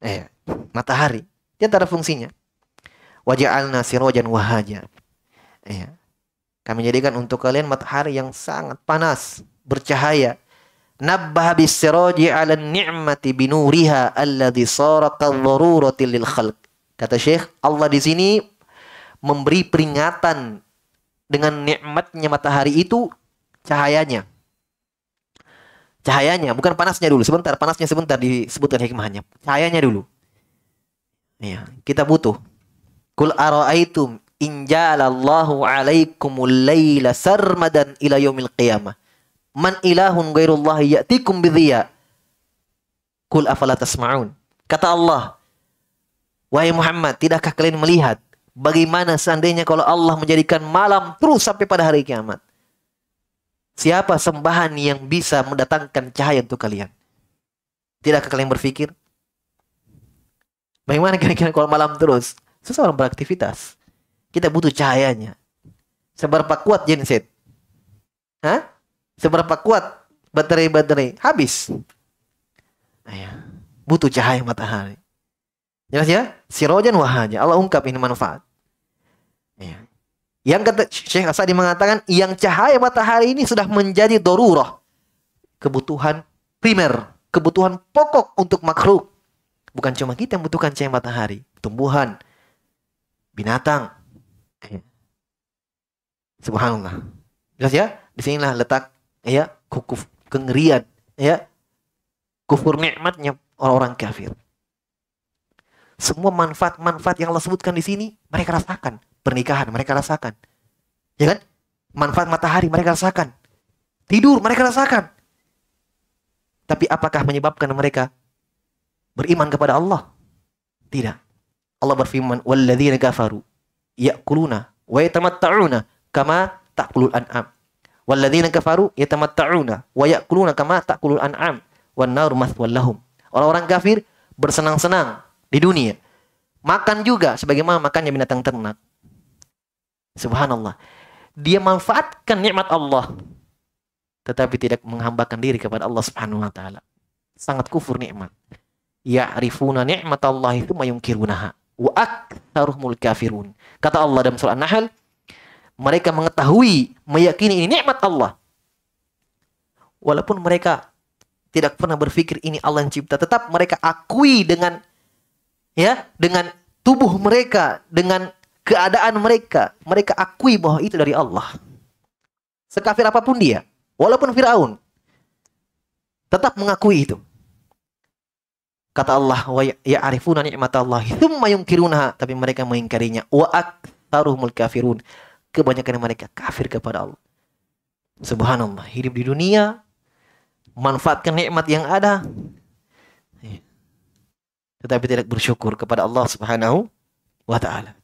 Eh, matahari. Di antara fungsinya. Waja'alna sirajan wahaja. Eh, kami jadikan untuk kalian matahari yang sangat panas, bercahaya. Nabbah bis ala ni'mati binuriha alladhi sara kadharurati lil khalq Kata Syekh, Allah di sini memberi peringatan dengan nikmatnya matahari itu cahayanya. Cahayanya, bukan panasnya dulu. Sebentar, panasnya sebentar disebutkan hikmahnya. Cahayanya dulu. Ya, kita butuh. Kul araaitum injalallahu alaikumul layla sarmadan ila yaumil qiyamah. Man ilahun ghairullah ya'tikum bidhiya. Kul afala tasma'un. Kata Allah, Wahai Muhammad, tidakkah kalian melihat bagaimana seandainya kalau Allah menjadikan malam terus sampai pada hari kiamat? Siapa sembahan yang bisa mendatangkan cahaya untuk kalian? Tidakkah kalian berpikir? Bagaimana kira-kira kalau malam terus? Susah orang beraktivitas. Kita butuh cahayanya. Seberapa kuat genset? Hah? Seberapa kuat baterai-baterai? Habis. Ayah, ya, butuh cahaya matahari. Jelas ya? Sirojan ya? wahaja. Allah ungkap ini manfaat. Ya. Yang kata Syekh Asadi mengatakan yang cahaya matahari ini sudah menjadi dorurah. Kebutuhan primer, kebutuhan pokok untuk makhluk. Bukan cuma kita yang butuhkan cahaya matahari, tumbuhan, binatang. Iya. Subhanallah. Jelas ya? Di lah letak ya kukuf kengerian ya kufur nikmatnya orang-orang kafir. Semua manfaat-manfaat yang Allah sebutkan di sini mereka rasakan. Pernikahan mereka rasakan. Ya kan? Manfaat matahari mereka rasakan. Tidur mereka rasakan. Tapi apakah menyebabkan mereka beriman kepada Allah? Tidak. Allah berfirman, "Walladzina kafaru ya'kuluna wa yatamatta'una kama ta'kulul an'am." Walladzina kafaru yatamatta'una wa ya'kuluna kama ta'kulul an'am. Wan nar mathwallahum. Orang-orang kafir bersenang-senang di dunia. Makan juga sebagaimana makannya binatang ternak. Subhanallah. Dia manfaatkan nikmat Allah tetapi tidak menghambakan diri kepada Allah Subhanahu wa taala. Sangat kufur nikmat. Ya Ya'rifuna ni'matallahi tsumma yungkirunaha wa aktsaruhumul kafirun. Kata Allah dalam surah An-Nahl, mereka mengetahui, meyakini ini nikmat Allah. Walaupun mereka tidak pernah berpikir ini Allah yang cipta, tetap mereka akui dengan ya dengan tubuh mereka, dengan keadaan mereka, mereka akui bahwa itu dari Allah. Sekafir apapun dia, walaupun Firaun tetap mengakui itu. Kata Allah, wa ya-, ya'rifuna ni'matallahi thumma yunkirunha tapi mereka mengingkarinya. Wa aktsaruhumul kafirun. Kebanyakan mereka kafir kepada Allah. Subhanallah, hidup di dunia manfaatkan nikmat yang ada, tetapi tidak bersyukur kepada Allah Subhanahu wa taala.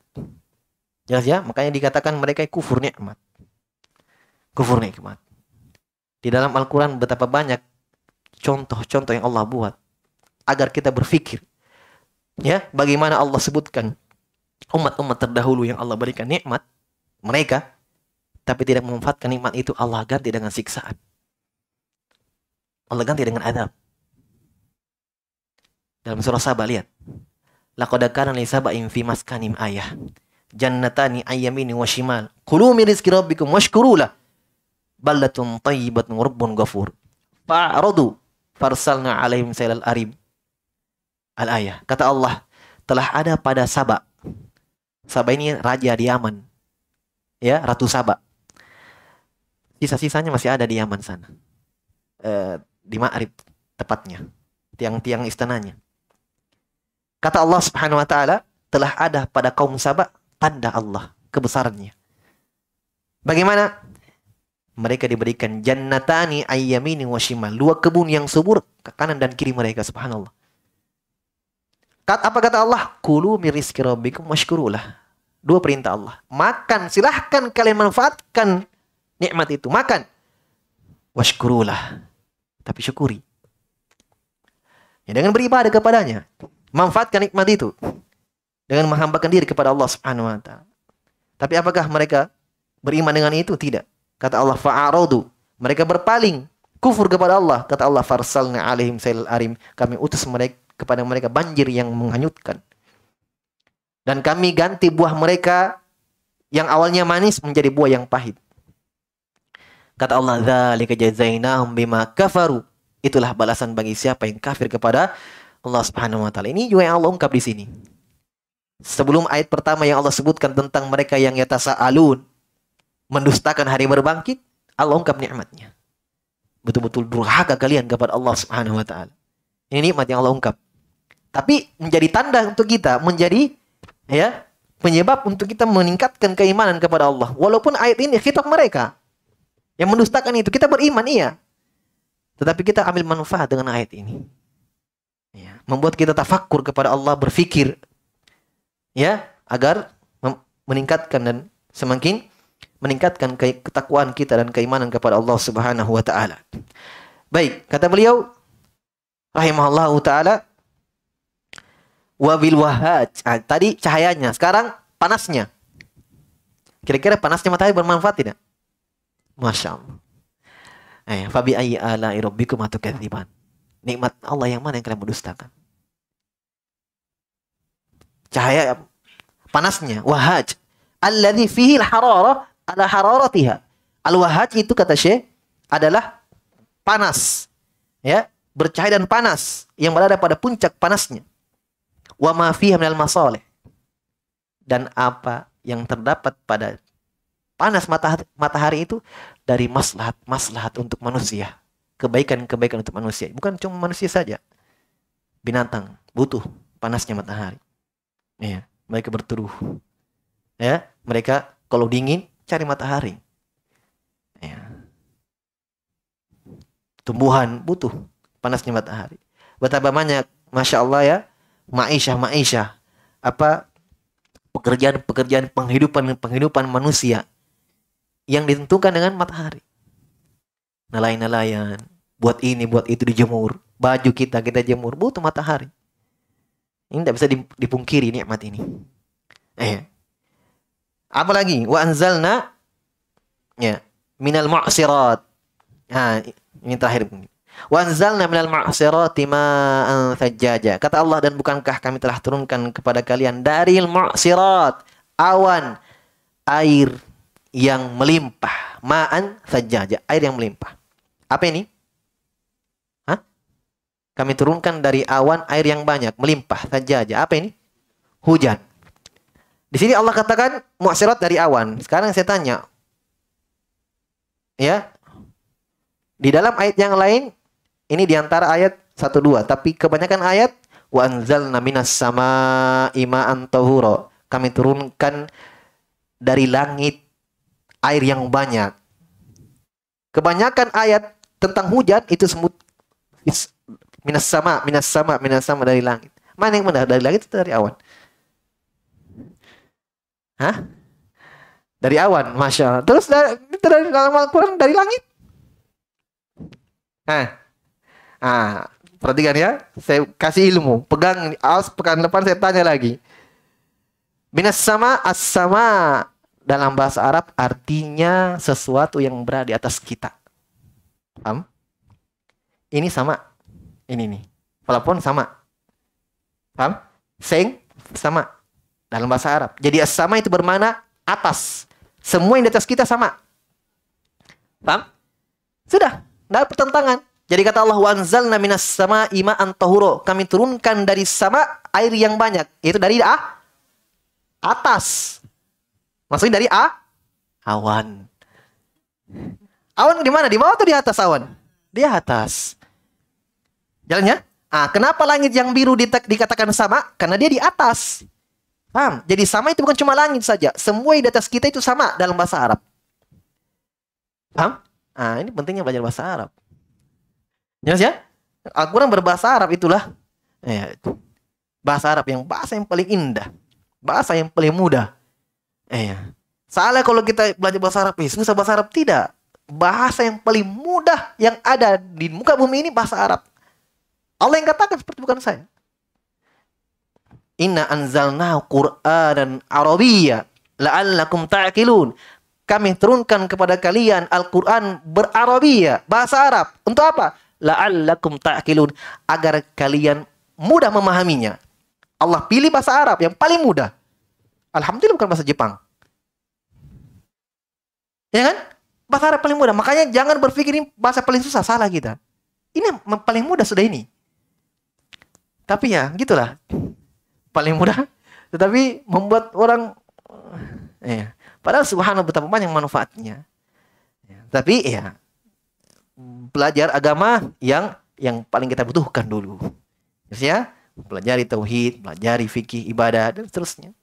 Jelas ya? Makanya dikatakan mereka kufur nikmat. Kufur nikmat. Di dalam Al-Qur'an betapa banyak contoh-contoh yang Allah buat agar kita berpikir ya bagaimana Allah sebutkan umat-umat terdahulu yang Allah berikan nikmat mereka tapi tidak memanfaatkan nikmat itu Allah ganti dengan siksaan. Allah ganti dengan adab. Dalam surah Saba lihat. Laqad kana li saba'in fi maskanim ayah. Jannatani ayyamini wa shimal. Kulu min rizqi rabbikum washkurulah. Ballatun tayyibatun rabbun ghafur. Fa'radu farsalna alaihim sailal arim. Al-ayah. Kata Allah, telah ada pada Saba. Saba ini raja di Yaman. Ya, Ratu Saba. Sisa-sisanya masih ada di Yaman sana. Eh, di Ma'rib tepatnya. Tiang-tiang istananya. Kata Allah Subhanahu wa taala, telah ada pada kaum Saba tanda Allah kebesarannya. Bagaimana? Mereka diberikan jannatani ayyamini wa shimal, dua kebun yang subur ke kanan dan kiri mereka subhanallah. Kata apa kata Allah? Kulu miriski rabbikum washkurulah. Dua perintah Allah. Makan, silahkan kalian manfaatkan nikmat itu. Makan. Washkurulah. Tapi syukuri. Ya, dengan beribadah kepadanya. Manfaatkan nikmat itu dengan menghambakan diri kepada Allah Subhanahu wa taala. Tapi apakah mereka beriman dengan itu? Tidak. Kata Allah fa'aradu. Mereka berpaling kufur kepada Allah. Kata Allah farsalna alaihim sayl arim. Kami utus mereka kepada mereka banjir yang menghanyutkan. Dan kami ganti buah mereka yang awalnya manis menjadi buah yang pahit. Kata Allah, "Dzalika jazainahum bima kafaru." Itulah balasan bagi siapa yang kafir kepada Allah Subhanahu wa taala. Ini juga yang Allah ungkap di sini. Sebelum ayat pertama yang Allah sebutkan tentang mereka yang alun mendustakan hari berbangkit, Allah ungkap nikmatnya. Betul-betul durhaka kalian kepada Allah Subhanahu wa taala. Ini nikmat yang Allah ungkap. Tapi menjadi tanda untuk kita, menjadi ya penyebab untuk kita meningkatkan keimanan kepada Allah. Walaupun ayat ini khitab mereka yang mendustakan itu, kita beriman iya. Tetapi kita ambil manfaat dengan ayat ini membuat kita tafakur kepada Allah berfikir ya agar meningkatkan dan semakin meningkatkan ketakwaan kita dan keimanan kepada Allah Subhanahu wa taala. Baik, kata beliau rahimahullahu taala wabil wahaj. Nah, tadi cahayanya, sekarang panasnya. Kira-kira panasnya matahari bermanfaat tidak? Masya Allah. Eh, fabi ayyi ala rabbikum atukadziban. Nikmat Allah yang mana yang kalian mendustakan? Cahaya panasnya, wahaj. Alladhi fihi al-harara ala hararatiha. Al-wahaj itu kata Syekh adalah panas. Ya, bercahaya dan panas yang berada pada puncak panasnya. Wa ma fiha minal masalih. Dan apa yang terdapat pada panas matahari itu dari maslahat-maslahat untuk manusia kebaikan-kebaikan untuk manusia. Bukan cuma manusia saja. Binatang butuh panasnya matahari. Ya, mereka berteduh. Ya, mereka kalau dingin cari matahari. Ya. Tumbuhan butuh panasnya matahari. Betapa banyak, masya Allah ya, maisha maisha apa pekerjaan-pekerjaan penghidupan penghidupan manusia yang ditentukan dengan matahari nelayan-nelayan buat ini buat itu dijemur baju kita kita jemur butuh matahari ini tidak bisa dipungkiri nikmat ini eh apalagi wa anzalna ya minal mu'sirat nah ini terakhir wa anzalna minal mu'sirati ma'an thajjaja kata Allah dan bukankah kami telah turunkan kepada kalian dari mu'sirat awan air yang melimpah. Ma'an sajaja, air yang melimpah. Apa ini? Hah? Kami turunkan dari awan air yang banyak, melimpah sajaja. Apa ini? Hujan. Di sini Allah katakan muasirat dari awan. Sekarang saya tanya. Ya. Di dalam ayat yang lain ini diantara ayat 1 2, tapi kebanyakan ayat wa minas sama ima'an Kami turunkan dari langit air yang banyak. Kebanyakan ayat tentang hujan itu semut minas sama, minas sama, minas sama dari langit. Mana yang benar? Dari langit itu dari awan? Hah? Dari awan, masya Allah. Terus dari, dari dalam Al-Quran dari langit? Nah, ah, perhatikan ya. Saya kasih ilmu. Pegang, awas pekan depan saya tanya lagi. Minas sama as sama dalam bahasa Arab artinya sesuatu yang berada di atas kita. Paham? Ini sama. Ini nih. Pelapon sama. Paham? Seng sama. Dalam bahasa Arab. Jadi sama itu bermakna atas. Semua yang di atas kita sama. Paham? Sudah. Tidak ada pertentangan. Jadi kata Allah wanzalna minas sama ima antohuro, Kami turunkan dari sama air yang banyak. Itu dari ah, atas. Maksudnya dari A? Awan. Awan di mana? Di bawah atau di atas awan? Di atas. Jalannya? Ah, kenapa langit yang biru dikatakan sama? Karena dia di atas. Paham? Jadi sama itu bukan cuma langit saja. Semua di atas kita itu sama dalam bahasa Arab. Paham? Ah, ini pentingnya belajar bahasa Arab. Jelas ya? Al-Quran ah, berbahasa Arab itulah. Eh, bahasa Arab yang bahasa yang paling indah. Bahasa yang paling mudah Iya. Salah kalau kita belajar bahasa Arab, Eh, susah bahasa Arab tidak. Bahasa yang paling mudah yang ada di muka bumi ini bahasa Arab. Allah yang katakan seperti bukan saya. Inna anzalna Qur'anan Arabiyya la'allakum ta'qilun. Kami turunkan kepada kalian Al-Qur'an berarabia, bahasa Arab. Untuk apa? La'allakum ta'qilun, agar kalian mudah memahaminya. Allah pilih bahasa Arab yang paling mudah. Alhamdulillah bukan bahasa Jepang. Ya kan? Bahasa Arab paling mudah. Makanya jangan berpikir ini bahasa paling susah. Salah kita. Ini paling mudah sudah ini. Tapi ya, gitulah. Paling mudah. Tetapi membuat orang... Ya. Padahal subhanallah betapa banyak manfaatnya. Ya. Tapi ya, belajar agama yang yang paling kita butuhkan dulu. Terus ya, pelajari tauhid, pelajari fikih, ibadah, dan seterusnya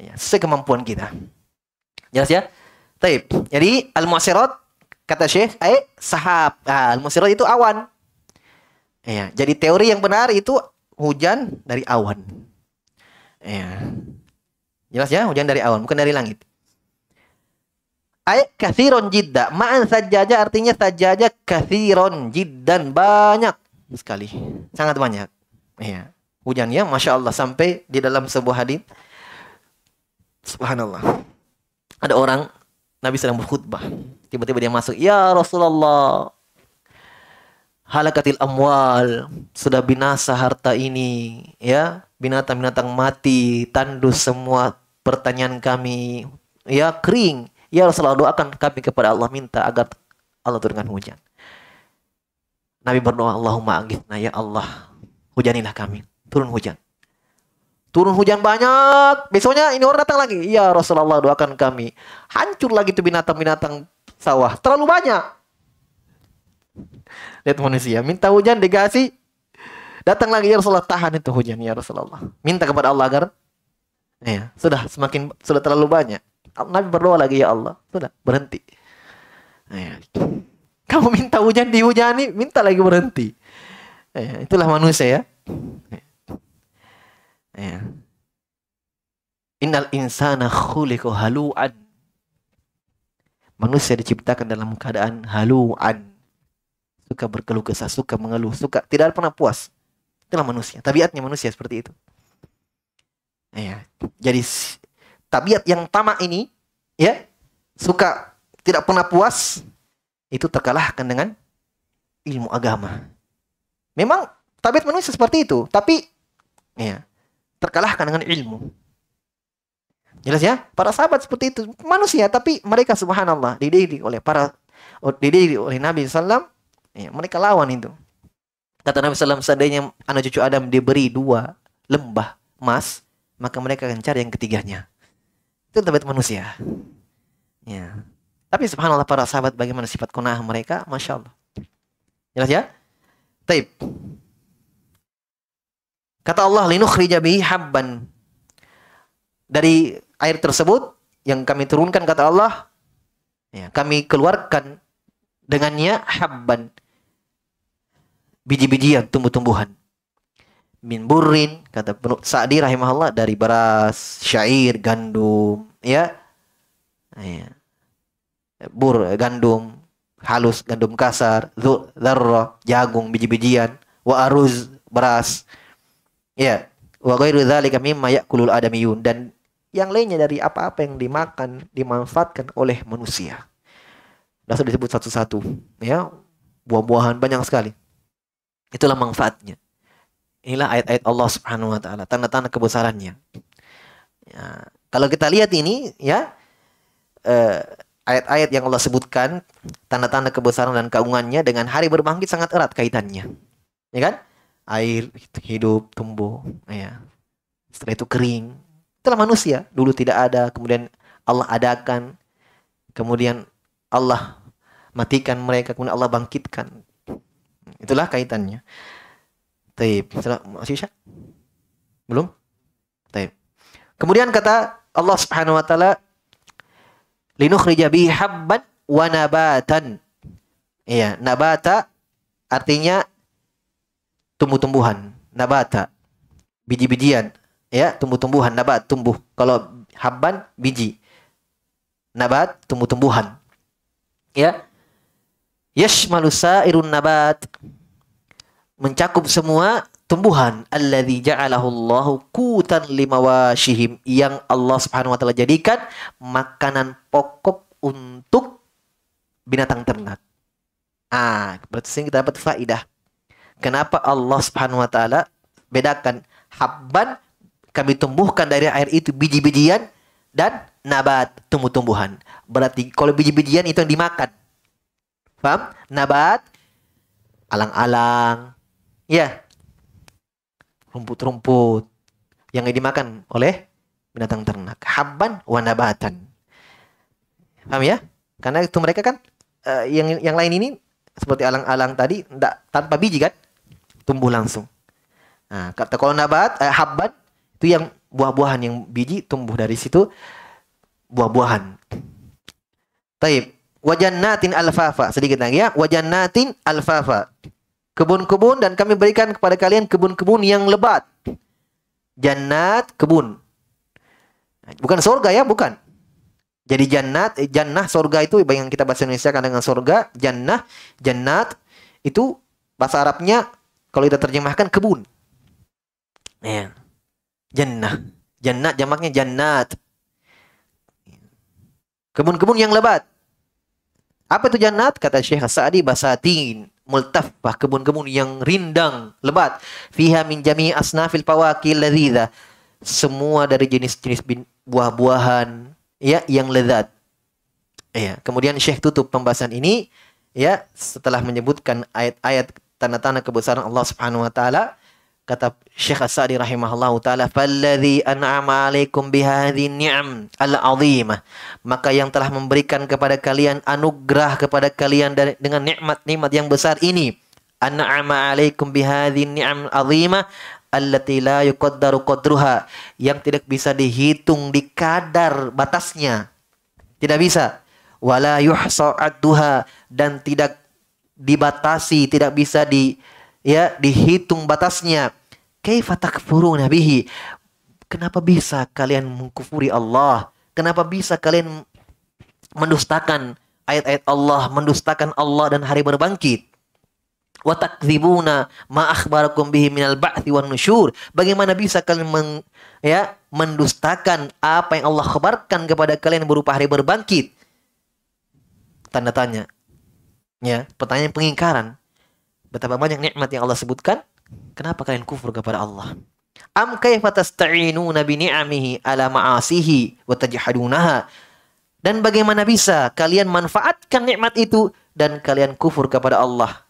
ya, sesuai kemampuan kita. Jelas ya? Taib. Jadi al-muasirat kata Syekh, eh sahab. Nah, al-muasirat itu awan. Ya, jadi teori yang benar itu hujan dari awan. Ya. Jelas ya, hujan dari awan, bukan dari langit. Ayat kathiron jidda. Ma'an sajaja artinya sajaja kathiron jiddan. Banyak sekali. Sangat banyak. Iya. Ya. Hujannya Masya Allah sampai di dalam sebuah hadis Subhanallah. Ada orang Nabi sedang berkhutbah. Tiba-tiba dia masuk, "Ya Rasulullah, halakatil amwal, sudah binasa harta ini, ya. Binatang-binatang mati, tandus semua pertanyaan kami. Ya kering. Ya Rasulullah, doakan kami kepada Allah minta agar Allah turunkan hujan." Nabi berdoa, "Allahumma anggitna ya Allah, hujanilah kami." Turun hujan. Turun hujan banyak. Besoknya ini orang datang lagi. Iya Rasulullah doakan kami. Hancur lagi tuh binatang-binatang sawah. Terlalu banyak. Lihat manusia. Minta hujan dikasih. Datang lagi ya Rasulullah. Tahan itu hujan ya Rasulullah. Minta kepada Allah agar. Ya, sudah semakin sudah terlalu banyak. Nabi berdoa lagi ya Allah. Sudah berhenti. Ya. Kamu minta hujan dihujani, minta lagi berhenti. Ya, itulah manusia ya. ya. Ya. Innal insana khuliqa halu'an. Manusia diciptakan dalam keadaan halu'an. Suka berkeluh kesah, suka mengeluh, suka tidak pernah puas. Itulah manusia. Tabiatnya manusia seperti itu. Ya. Jadi tabiat yang tamak ini ya suka tidak pernah puas itu terkalahkan dengan ilmu agama. Memang tabiat manusia seperti itu, tapi ya terkalahkan dengan ilmu. Jelas ya? Para sahabat seperti itu manusia tapi mereka subhanallah dididik oleh para oh, dididik oleh Nabi sallam ya, mereka lawan itu. Kata Nabi sallam seandainya anak cucu Adam diberi dua lembah emas, maka mereka akan cari yang ketiganya. Itu tabiat manusia. Ya. Tapi subhanallah para sahabat bagaimana sifat konah mereka, masya Allah. Jelas ya? Taib. Kata Allah linukhrija bihi habban. Dari air tersebut yang kami turunkan kata Allah ya, kami keluarkan dengannya habban biji-bijian tumbuh-tumbuhan min burin kata Sa'di rahimahullah dari beras syair gandum ya iya. bur gandum halus gandum kasar zarra jagung biji-bijian wa beras Ya, wa ghairu dzalika mimma ya'kulul adamiyun dan yang lainnya dari apa-apa yang dimakan, dimanfaatkan oleh manusia. Tidak sudah disebut satu-satu, ya. Buah-buahan banyak sekali. Itulah manfaatnya. Inilah ayat-ayat Allah Subhanahu wa taala, tanda-tanda kebesarannya. Ya, kalau kita lihat ini, ya eh, ayat-ayat yang Allah sebutkan, tanda-tanda kebesaran dan keagungannya dengan hari berbangkit sangat erat kaitannya. Ya kan? air hidup tumbuh ya setelah itu kering itulah manusia dulu tidak ada kemudian Allah adakan kemudian Allah matikan mereka kemudian Allah bangkitkan itulah kaitannya taib masih syak belum taib kemudian kata Allah Subhanahu wa taala linukhrija bihi habban wa nabatan iya nabata artinya tumbuh-tumbuhan, nabata, biji-bijian, ya, tumbuh-tumbuhan, nabat tumbuh. Kalau habban biji, nabat tumbuh-tumbuhan. Ya. Yashmalu irun nabat mencakup semua tumbuhan allah alladzi ja'alahu Allahu lima limawashihim yang Allah Subhanahu wa taala jadikan makanan pokok untuk binatang ternak. Ah, berarti kita dapat faidah Kenapa Allah Subhanahu wa taala bedakan habban kami tumbuhkan dari air itu biji-bijian dan nabat tumbuh-tumbuhan. Berarti kalau biji-bijian itu yang dimakan. Paham? Nabat alang-alang. Ya. Rumput-rumput yang dimakan oleh binatang ternak. Habban wa nabatan. Paham ya? Karena itu mereka kan uh, yang yang lain ini seperti alang-alang tadi enggak tanpa biji kan? tumbuh langsung. Nah, kata kalau nabat eh, habbat itu yang buah-buahan yang biji tumbuh dari situ buah-buahan. Taib. Wajannatin alfafa. Sedikit lagi ya. Wajannatin alfafa. Kebun-kebun dan kami berikan kepada kalian kebun-kebun yang lebat. Jannat kebun. Bukan surga ya, bukan. Jadi jannat, eh, jannah surga itu yang kita bahasa Indonesia kan dengan surga, jannah, jannat itu bahasa Arabnya kalau kita terjemahkan kebun. Ya. Jannah. jannah jamaknya jannat. Kebun-kebun yang lebat. Apa itu jannat? Kata Syekh Sa'adi Basatin. Multafah kebun-kebun yang rindang, lebat. Fiha min jami asnafil pawaki ladhidha. Semua dari jenis-jenis buah-buahan ya yang lezat. Ya, kemudian Syekh tutup pembahasan ini ya setelah menyebutkan ayat-ayat tanda-tanda kebesaran Allah Subhanahu wa taala kata Syekh As-Sa'di taala falladzi an'ama 'alaikum bihadhi ni'am al-'azimah maka yang telah memberikan kepada kalian anugerah kepada kalian dari, dengan nikmat-nikmat yang besar ini an'ama 'alaikum bihadhi ni'am al-'azimah allati la yuqaddaru qadruha yang tidak bisa dihitung di kadar batasnya tidak bisa wala yuhsa'adduha dan tidak dibatasi, tidak bisa di ya dihitung batasnya. Kaifa takfuruna bihi? Kenapa bisa kalian mengkufuri Allah? Kenapa bisa kalian mendustakan ayat-ayat Allah, mendustakan Allah dan hari berbangkit? wa takdzibuna ma akhbarakum bihi minal ba'thi wan nusyur. Bagaimana bisa kalian meng, ya mendustakan apa yang Allah kabarkan kepada kalian berupa hari berbangkit? Tanda tanya. Ya, pertanyaan pengingkaran. Betapa banyak nikmat yang Allah sebutkan, kenapa kalian kufur kepada Allah? Am kaifa tasta'inuna bi ni'amihi ala ma'asihi wa tajhadunaha? Dan bagaimana bisa kalian manfaatkan nikmat itu dan kalian kufur kepada Allah?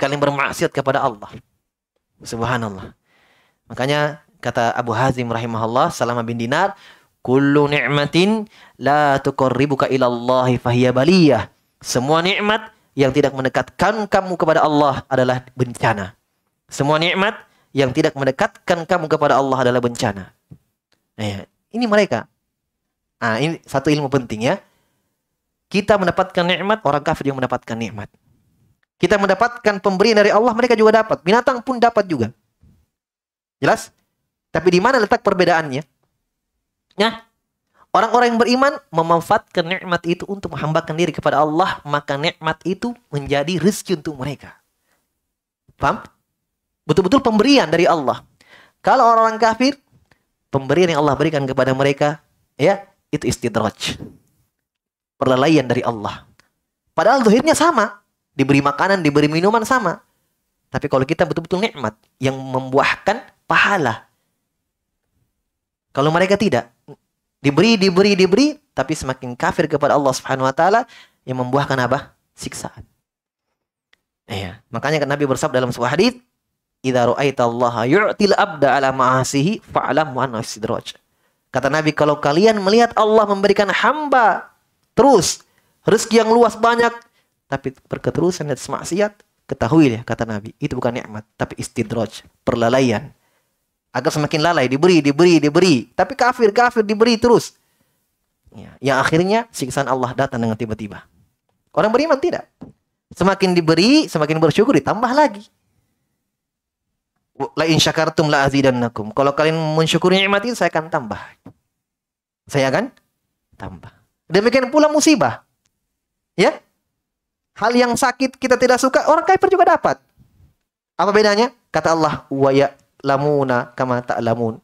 Kalian bermaksiat kepada Allah. Subhanallah. Makanya kata Abu Hazim rahimahullah Salama bin Dinar, "Kullu ni'matin la tuqarribuka ila Allah fahiya baliyah." Semua nikmat yang tidak mendekatkan kamu kepada Allah adalah bencana. Semua nikmat yang tidak mendekatkan kamu kepada Allah adalah bencana. Nah, ya, ini mereka. Nah, ini satu ilmu penting ya. Kita mendapatkan nikmat, orang kafir yang mendapatkan nikmat. Kita mendapatkan pemberian dari Allah, mereka juga dapat. Binatang pun dapat juga. Jelas? Tapi di mana letak perbedaannya? Nah, Orang-orang yang beriman memanfaatkan nikmat itu untuk menghambakan diri kepada Allah, maka nikmat itu menjadi rezeki untuk mereka. Paham? Betul-betul pemberian dari Allah. Kalau orang-orang kafir, pemberian yang Allah berikan kepada mereka, ya, itu istidraj. Perlalaian dari Allah. Padahal zahirnya sama, diberi makanan, diberi minuman sama. Tapi kalau kita betul-betul nikmat yang membuahkan pahala. Kalau mereka tidak, Diberi, diberi, diberi, tapi semakin kafir kepada Allah Subhanahu wa taala yang membuahkan apa? siksaan. Iya, makanya kan Nabi bersabda dalam sebuah hadis, "Idza ra'aita Allah yu'til abda ala ma'asihi fa'lamu anna sidraj." Kata Nabi, kalau kalian melihat Allah memberikan hamba terus rezeki yang luas banyak, tapi berketerusan dan maksiat, ketahuilah kata Nabi, itu bukan nikmat, tapi istidraj, perlalaian agar semakin lalai diberi diberi diberi tapi kafir kafir diberi terus ya, yang akhirnya siksaan Allah datang dengan tiba-tiba orang beriman tidak semakin diberi semakin bersyukur ditambah lagi la in syakartum la azidannakum kalau kalian mensyukuri nikmat itu saya akan tambah saya akan tambah demikian pula musibah ya hal yang sakit kita tidak suka orang kafir juga dapat apa bedanya kata Allah wa ya lamuna kama ta'lamun.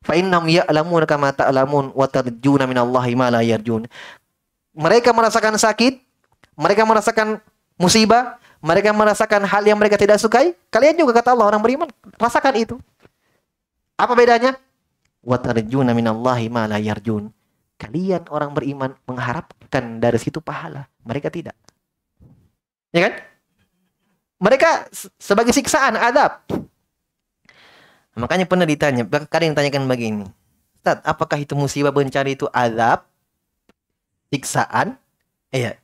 Fa innam ya'lamuna kama ta'lamun wa tarjuna minallahi ma la yarjun. Mereka merasakan sakit, mereka merasakan musibah, mereka merasakan hal yang mereka tidak sukai. Kalian juga kata Allah orang beriman, rasakan itu. Apa bedanya? Wa tarjuna minallahi ma la yarjun. Kalian orang beriman mengharapkan dari situ pahala, mereka tidak. Ya kan? Mereka sebagai siksaan, adab. Makanya pernah ditanya, kadang ditanyakan begini. Ustaz, apakah itu musibah bencana itu azab? Siksaan? Iya.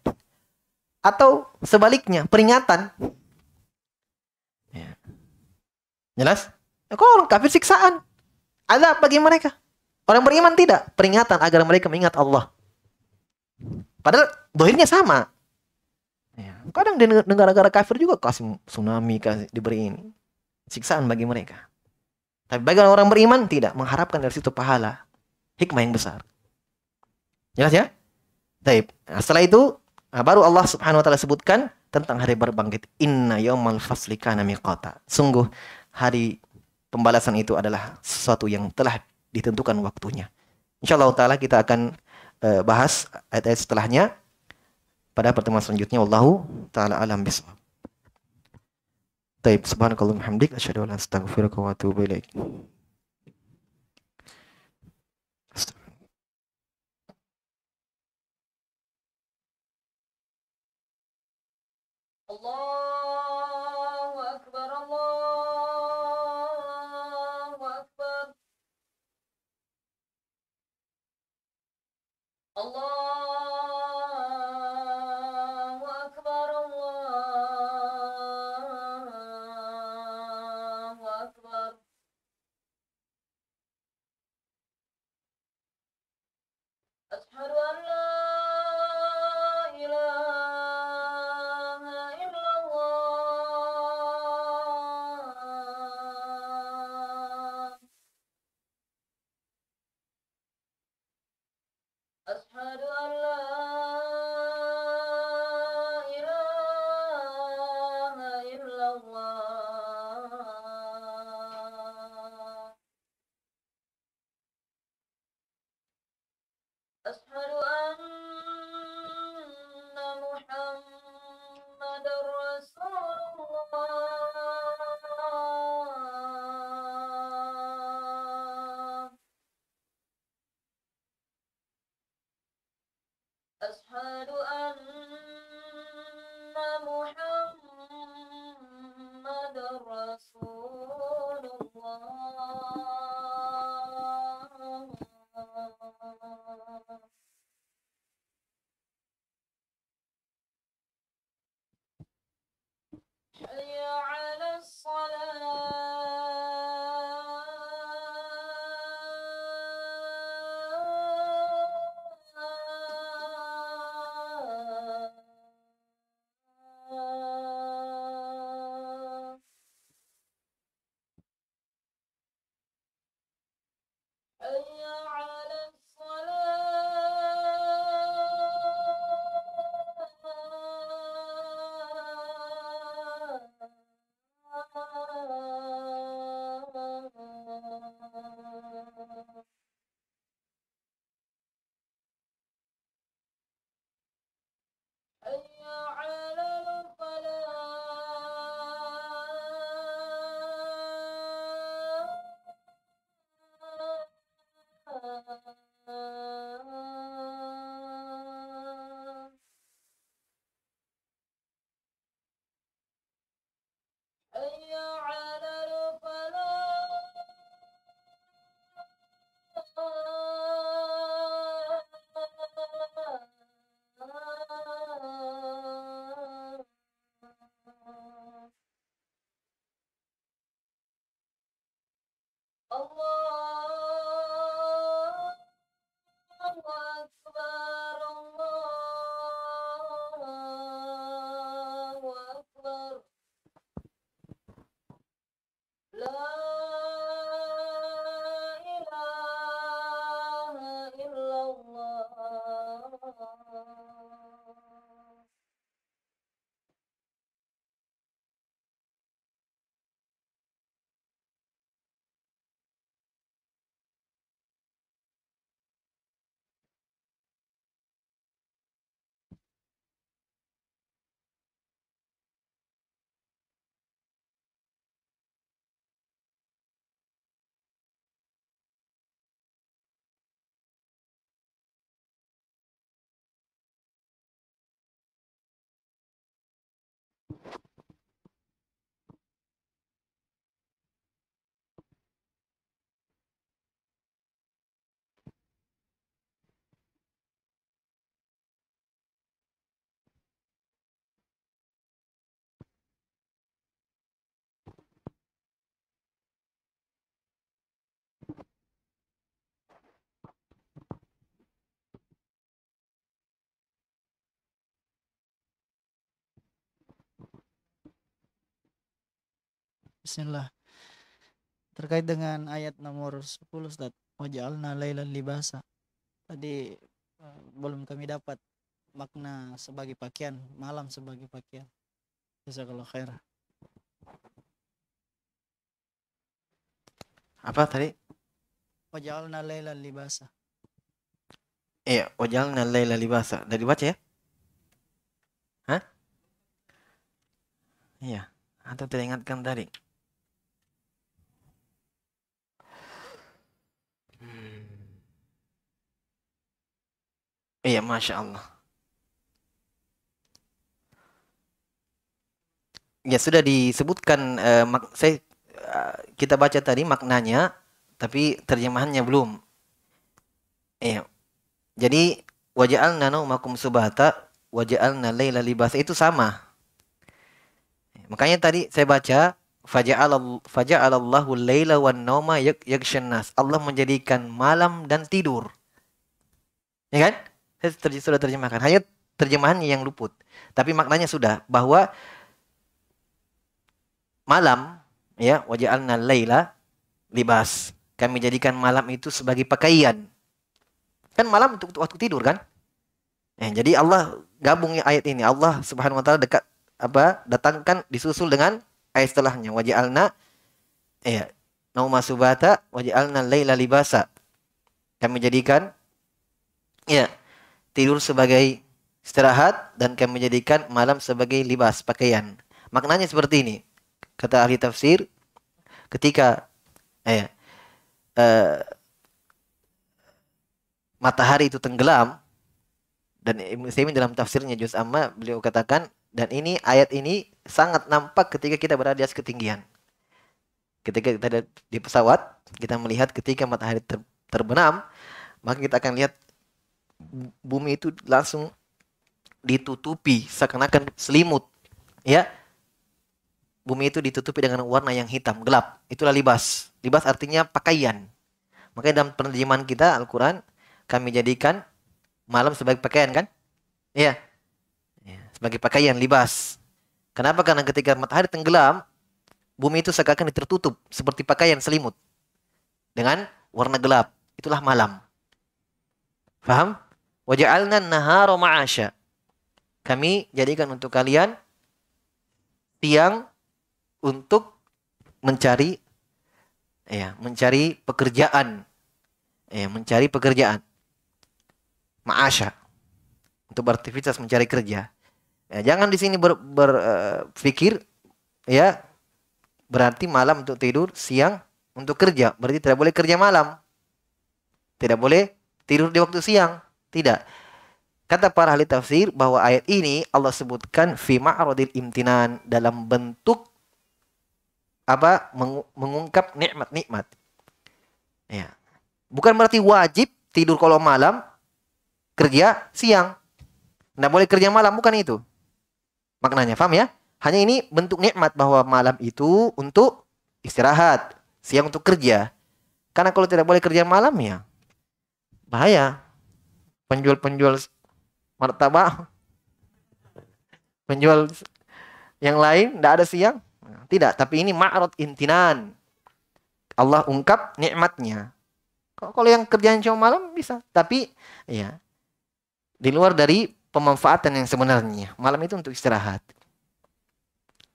Atau sebaliknya, peringatan? Ya. Jelas? Orang kafir siksaan. Azab bagi mereka. Orang beriman tidak. Peringatan agar mereka mengingat Allah. Padahal dohirnya sama. Ya. Kadang di negara-negara kafir juga kasih tsunami, kasih diberi ini. Siksaan bagi mereka. Tapi bagi orang beriman tidak mengharapkan dari situ pahala, hikmah yang besar. Jelas ya? Baik. Nah, setelah itu nah, baru Allah Subhanahu wa taala sebutkan tentang hari berbangkit. Inna yaumal fasli kana miqata. Sungguh hari pembalasan itu adalah sesuatu yang telah ditentukan waktunya. Insyaallah taala kita akan uh, bahas ayat-ayat setelahnya pada pertemuan selanjutnya. Wallahu taala alam bismillah. Taib subhanakallahumma hamdik asyhadu an la ilaha illa anta astaghfiruka wa atubu ilaik. Bismillah. Terkait dengan ayat nomor 10 Ustaz, waj'alna laila libasa. Tadi uh, belum kami dapat makna sebagai pakaian, malam sebagai pakaian. kalau khair. Apa tadi? Waj'alna laila libasa. Iya, waj'alna laila libasa. Dari baca ya? Hah? Iya, atau teringatkan tadi. Iya, Masya Allah. Ya sudah disebutkan, eh, mak saya eh, kita baca tadi maknanya, tapi terjemahannya belum. Iya. Jadi nano makum subata waja'alna laila libas itu sama. Makanya tadi saya baca faja'alallahu laila wan nauma yakshannas. Allah menjadikan malam dan tidur. Ya kan? Saya sudah terjemahkan. Hanya terjemahan yang luput. Tapi maknanya sudah bahwa malam ya waja'alna laila libas. Kami jadikan malam itu sebagai pakaian. Kan malam untuk waktu tidur kan? Ya, jadi Allah gabung ya ayat ini. Allah Subhanahu wa taala dekat apa datangkan disusul dengan ayat setelahnya waja'alna ya nauma subata waja'alna laila libasa. Kami jadikan ya tidur sebagai istirahat dan kami menjadikan malam sebagai libas pakaian. Maknanya seperti ini. Kata ahli tafsir ketika eh, eh matahari itu tenggelam dan Ibnu Saimin dalam tafsirnya juz amma beliau katakan dan ini ayat ini sangat nampak ketika kita berada di atas ketinggian. Ketika kita ada di pesawat, kita melihat ketika matahari ter terbenam, maka kita akan lihat bumi itu langsung ditutupi seakan-akan selimut ya bumi itu ditutupi dengan warna yang hitam gelap itulah libas libas artinya pakaian makanya dalam penerjemahan kita Al-Quran kami jadikan malam sebagai pakaian kan ya sebagai pakaian libas kenapa karena ketika matahari tenggelam bumi itu seakan-akan tertutup seperti pakaian selimut dengan warna gelap itulah malam paham Waja'alna naharo ma'asha. Kami jadikan untuk kalian tiang untuk mencari ya, mencari pekerjaan. Ya, mencari pekerjaan. ma'asha, Untuk beraktivitas mencari kerja. Ya, jangan di sini eh, berpikir ya berarti malam untuk tidur, siang untuk kerja. Berarti tidak boleh kerja malam. Tidak boleh tidur di waktu siang. Tidak. Kata para ahli tafsir bahwa ayat ini Allah sebutkan fi ma'radil imtinan dalam bentuk apa mengungkap nikmat-nikmat. Ya. Bukan berarti wajib tidur kalau malam, kerja siang. tidak boleh kerja malam, bukan itu. Maknanya, paham ya? Hanya ini bentuk nikmat bahwa malam itu untuk istirahat, siang untuk kerja. Karena kalau tidak boleh kerja malam ya bahaya penjual-penjual martabak, penjual yang lain, tidak ada siang? Nah, tidak, tapi ini ma'rad intinan. Allah ungkap nikmatnya. Kalau yang kerjaan cuma malam bisa, tapi ya di luar dari pemanfaatan yang sebenarnya. Malam itu untuk istirahat.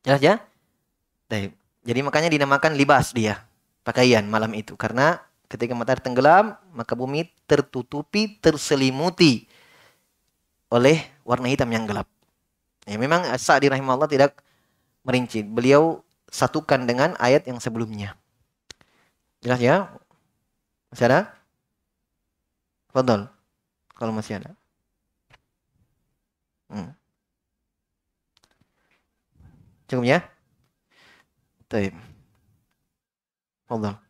Jelas ya? Jadi makanya dinamakan libas dia, pakaian malam itu karena Ketika matahari tenggelam, maka bumi tertutupi, terselimuti oleh warna hitam yang gelap. Ya, memang Sa'di Allah tidak merinci. Beliau satukan dengan ayat yang sebelumnya. Jelas ya? Masih ada? Fadol. Kalau masih ada. Hmm. Cukup ya? Baik. Fadol.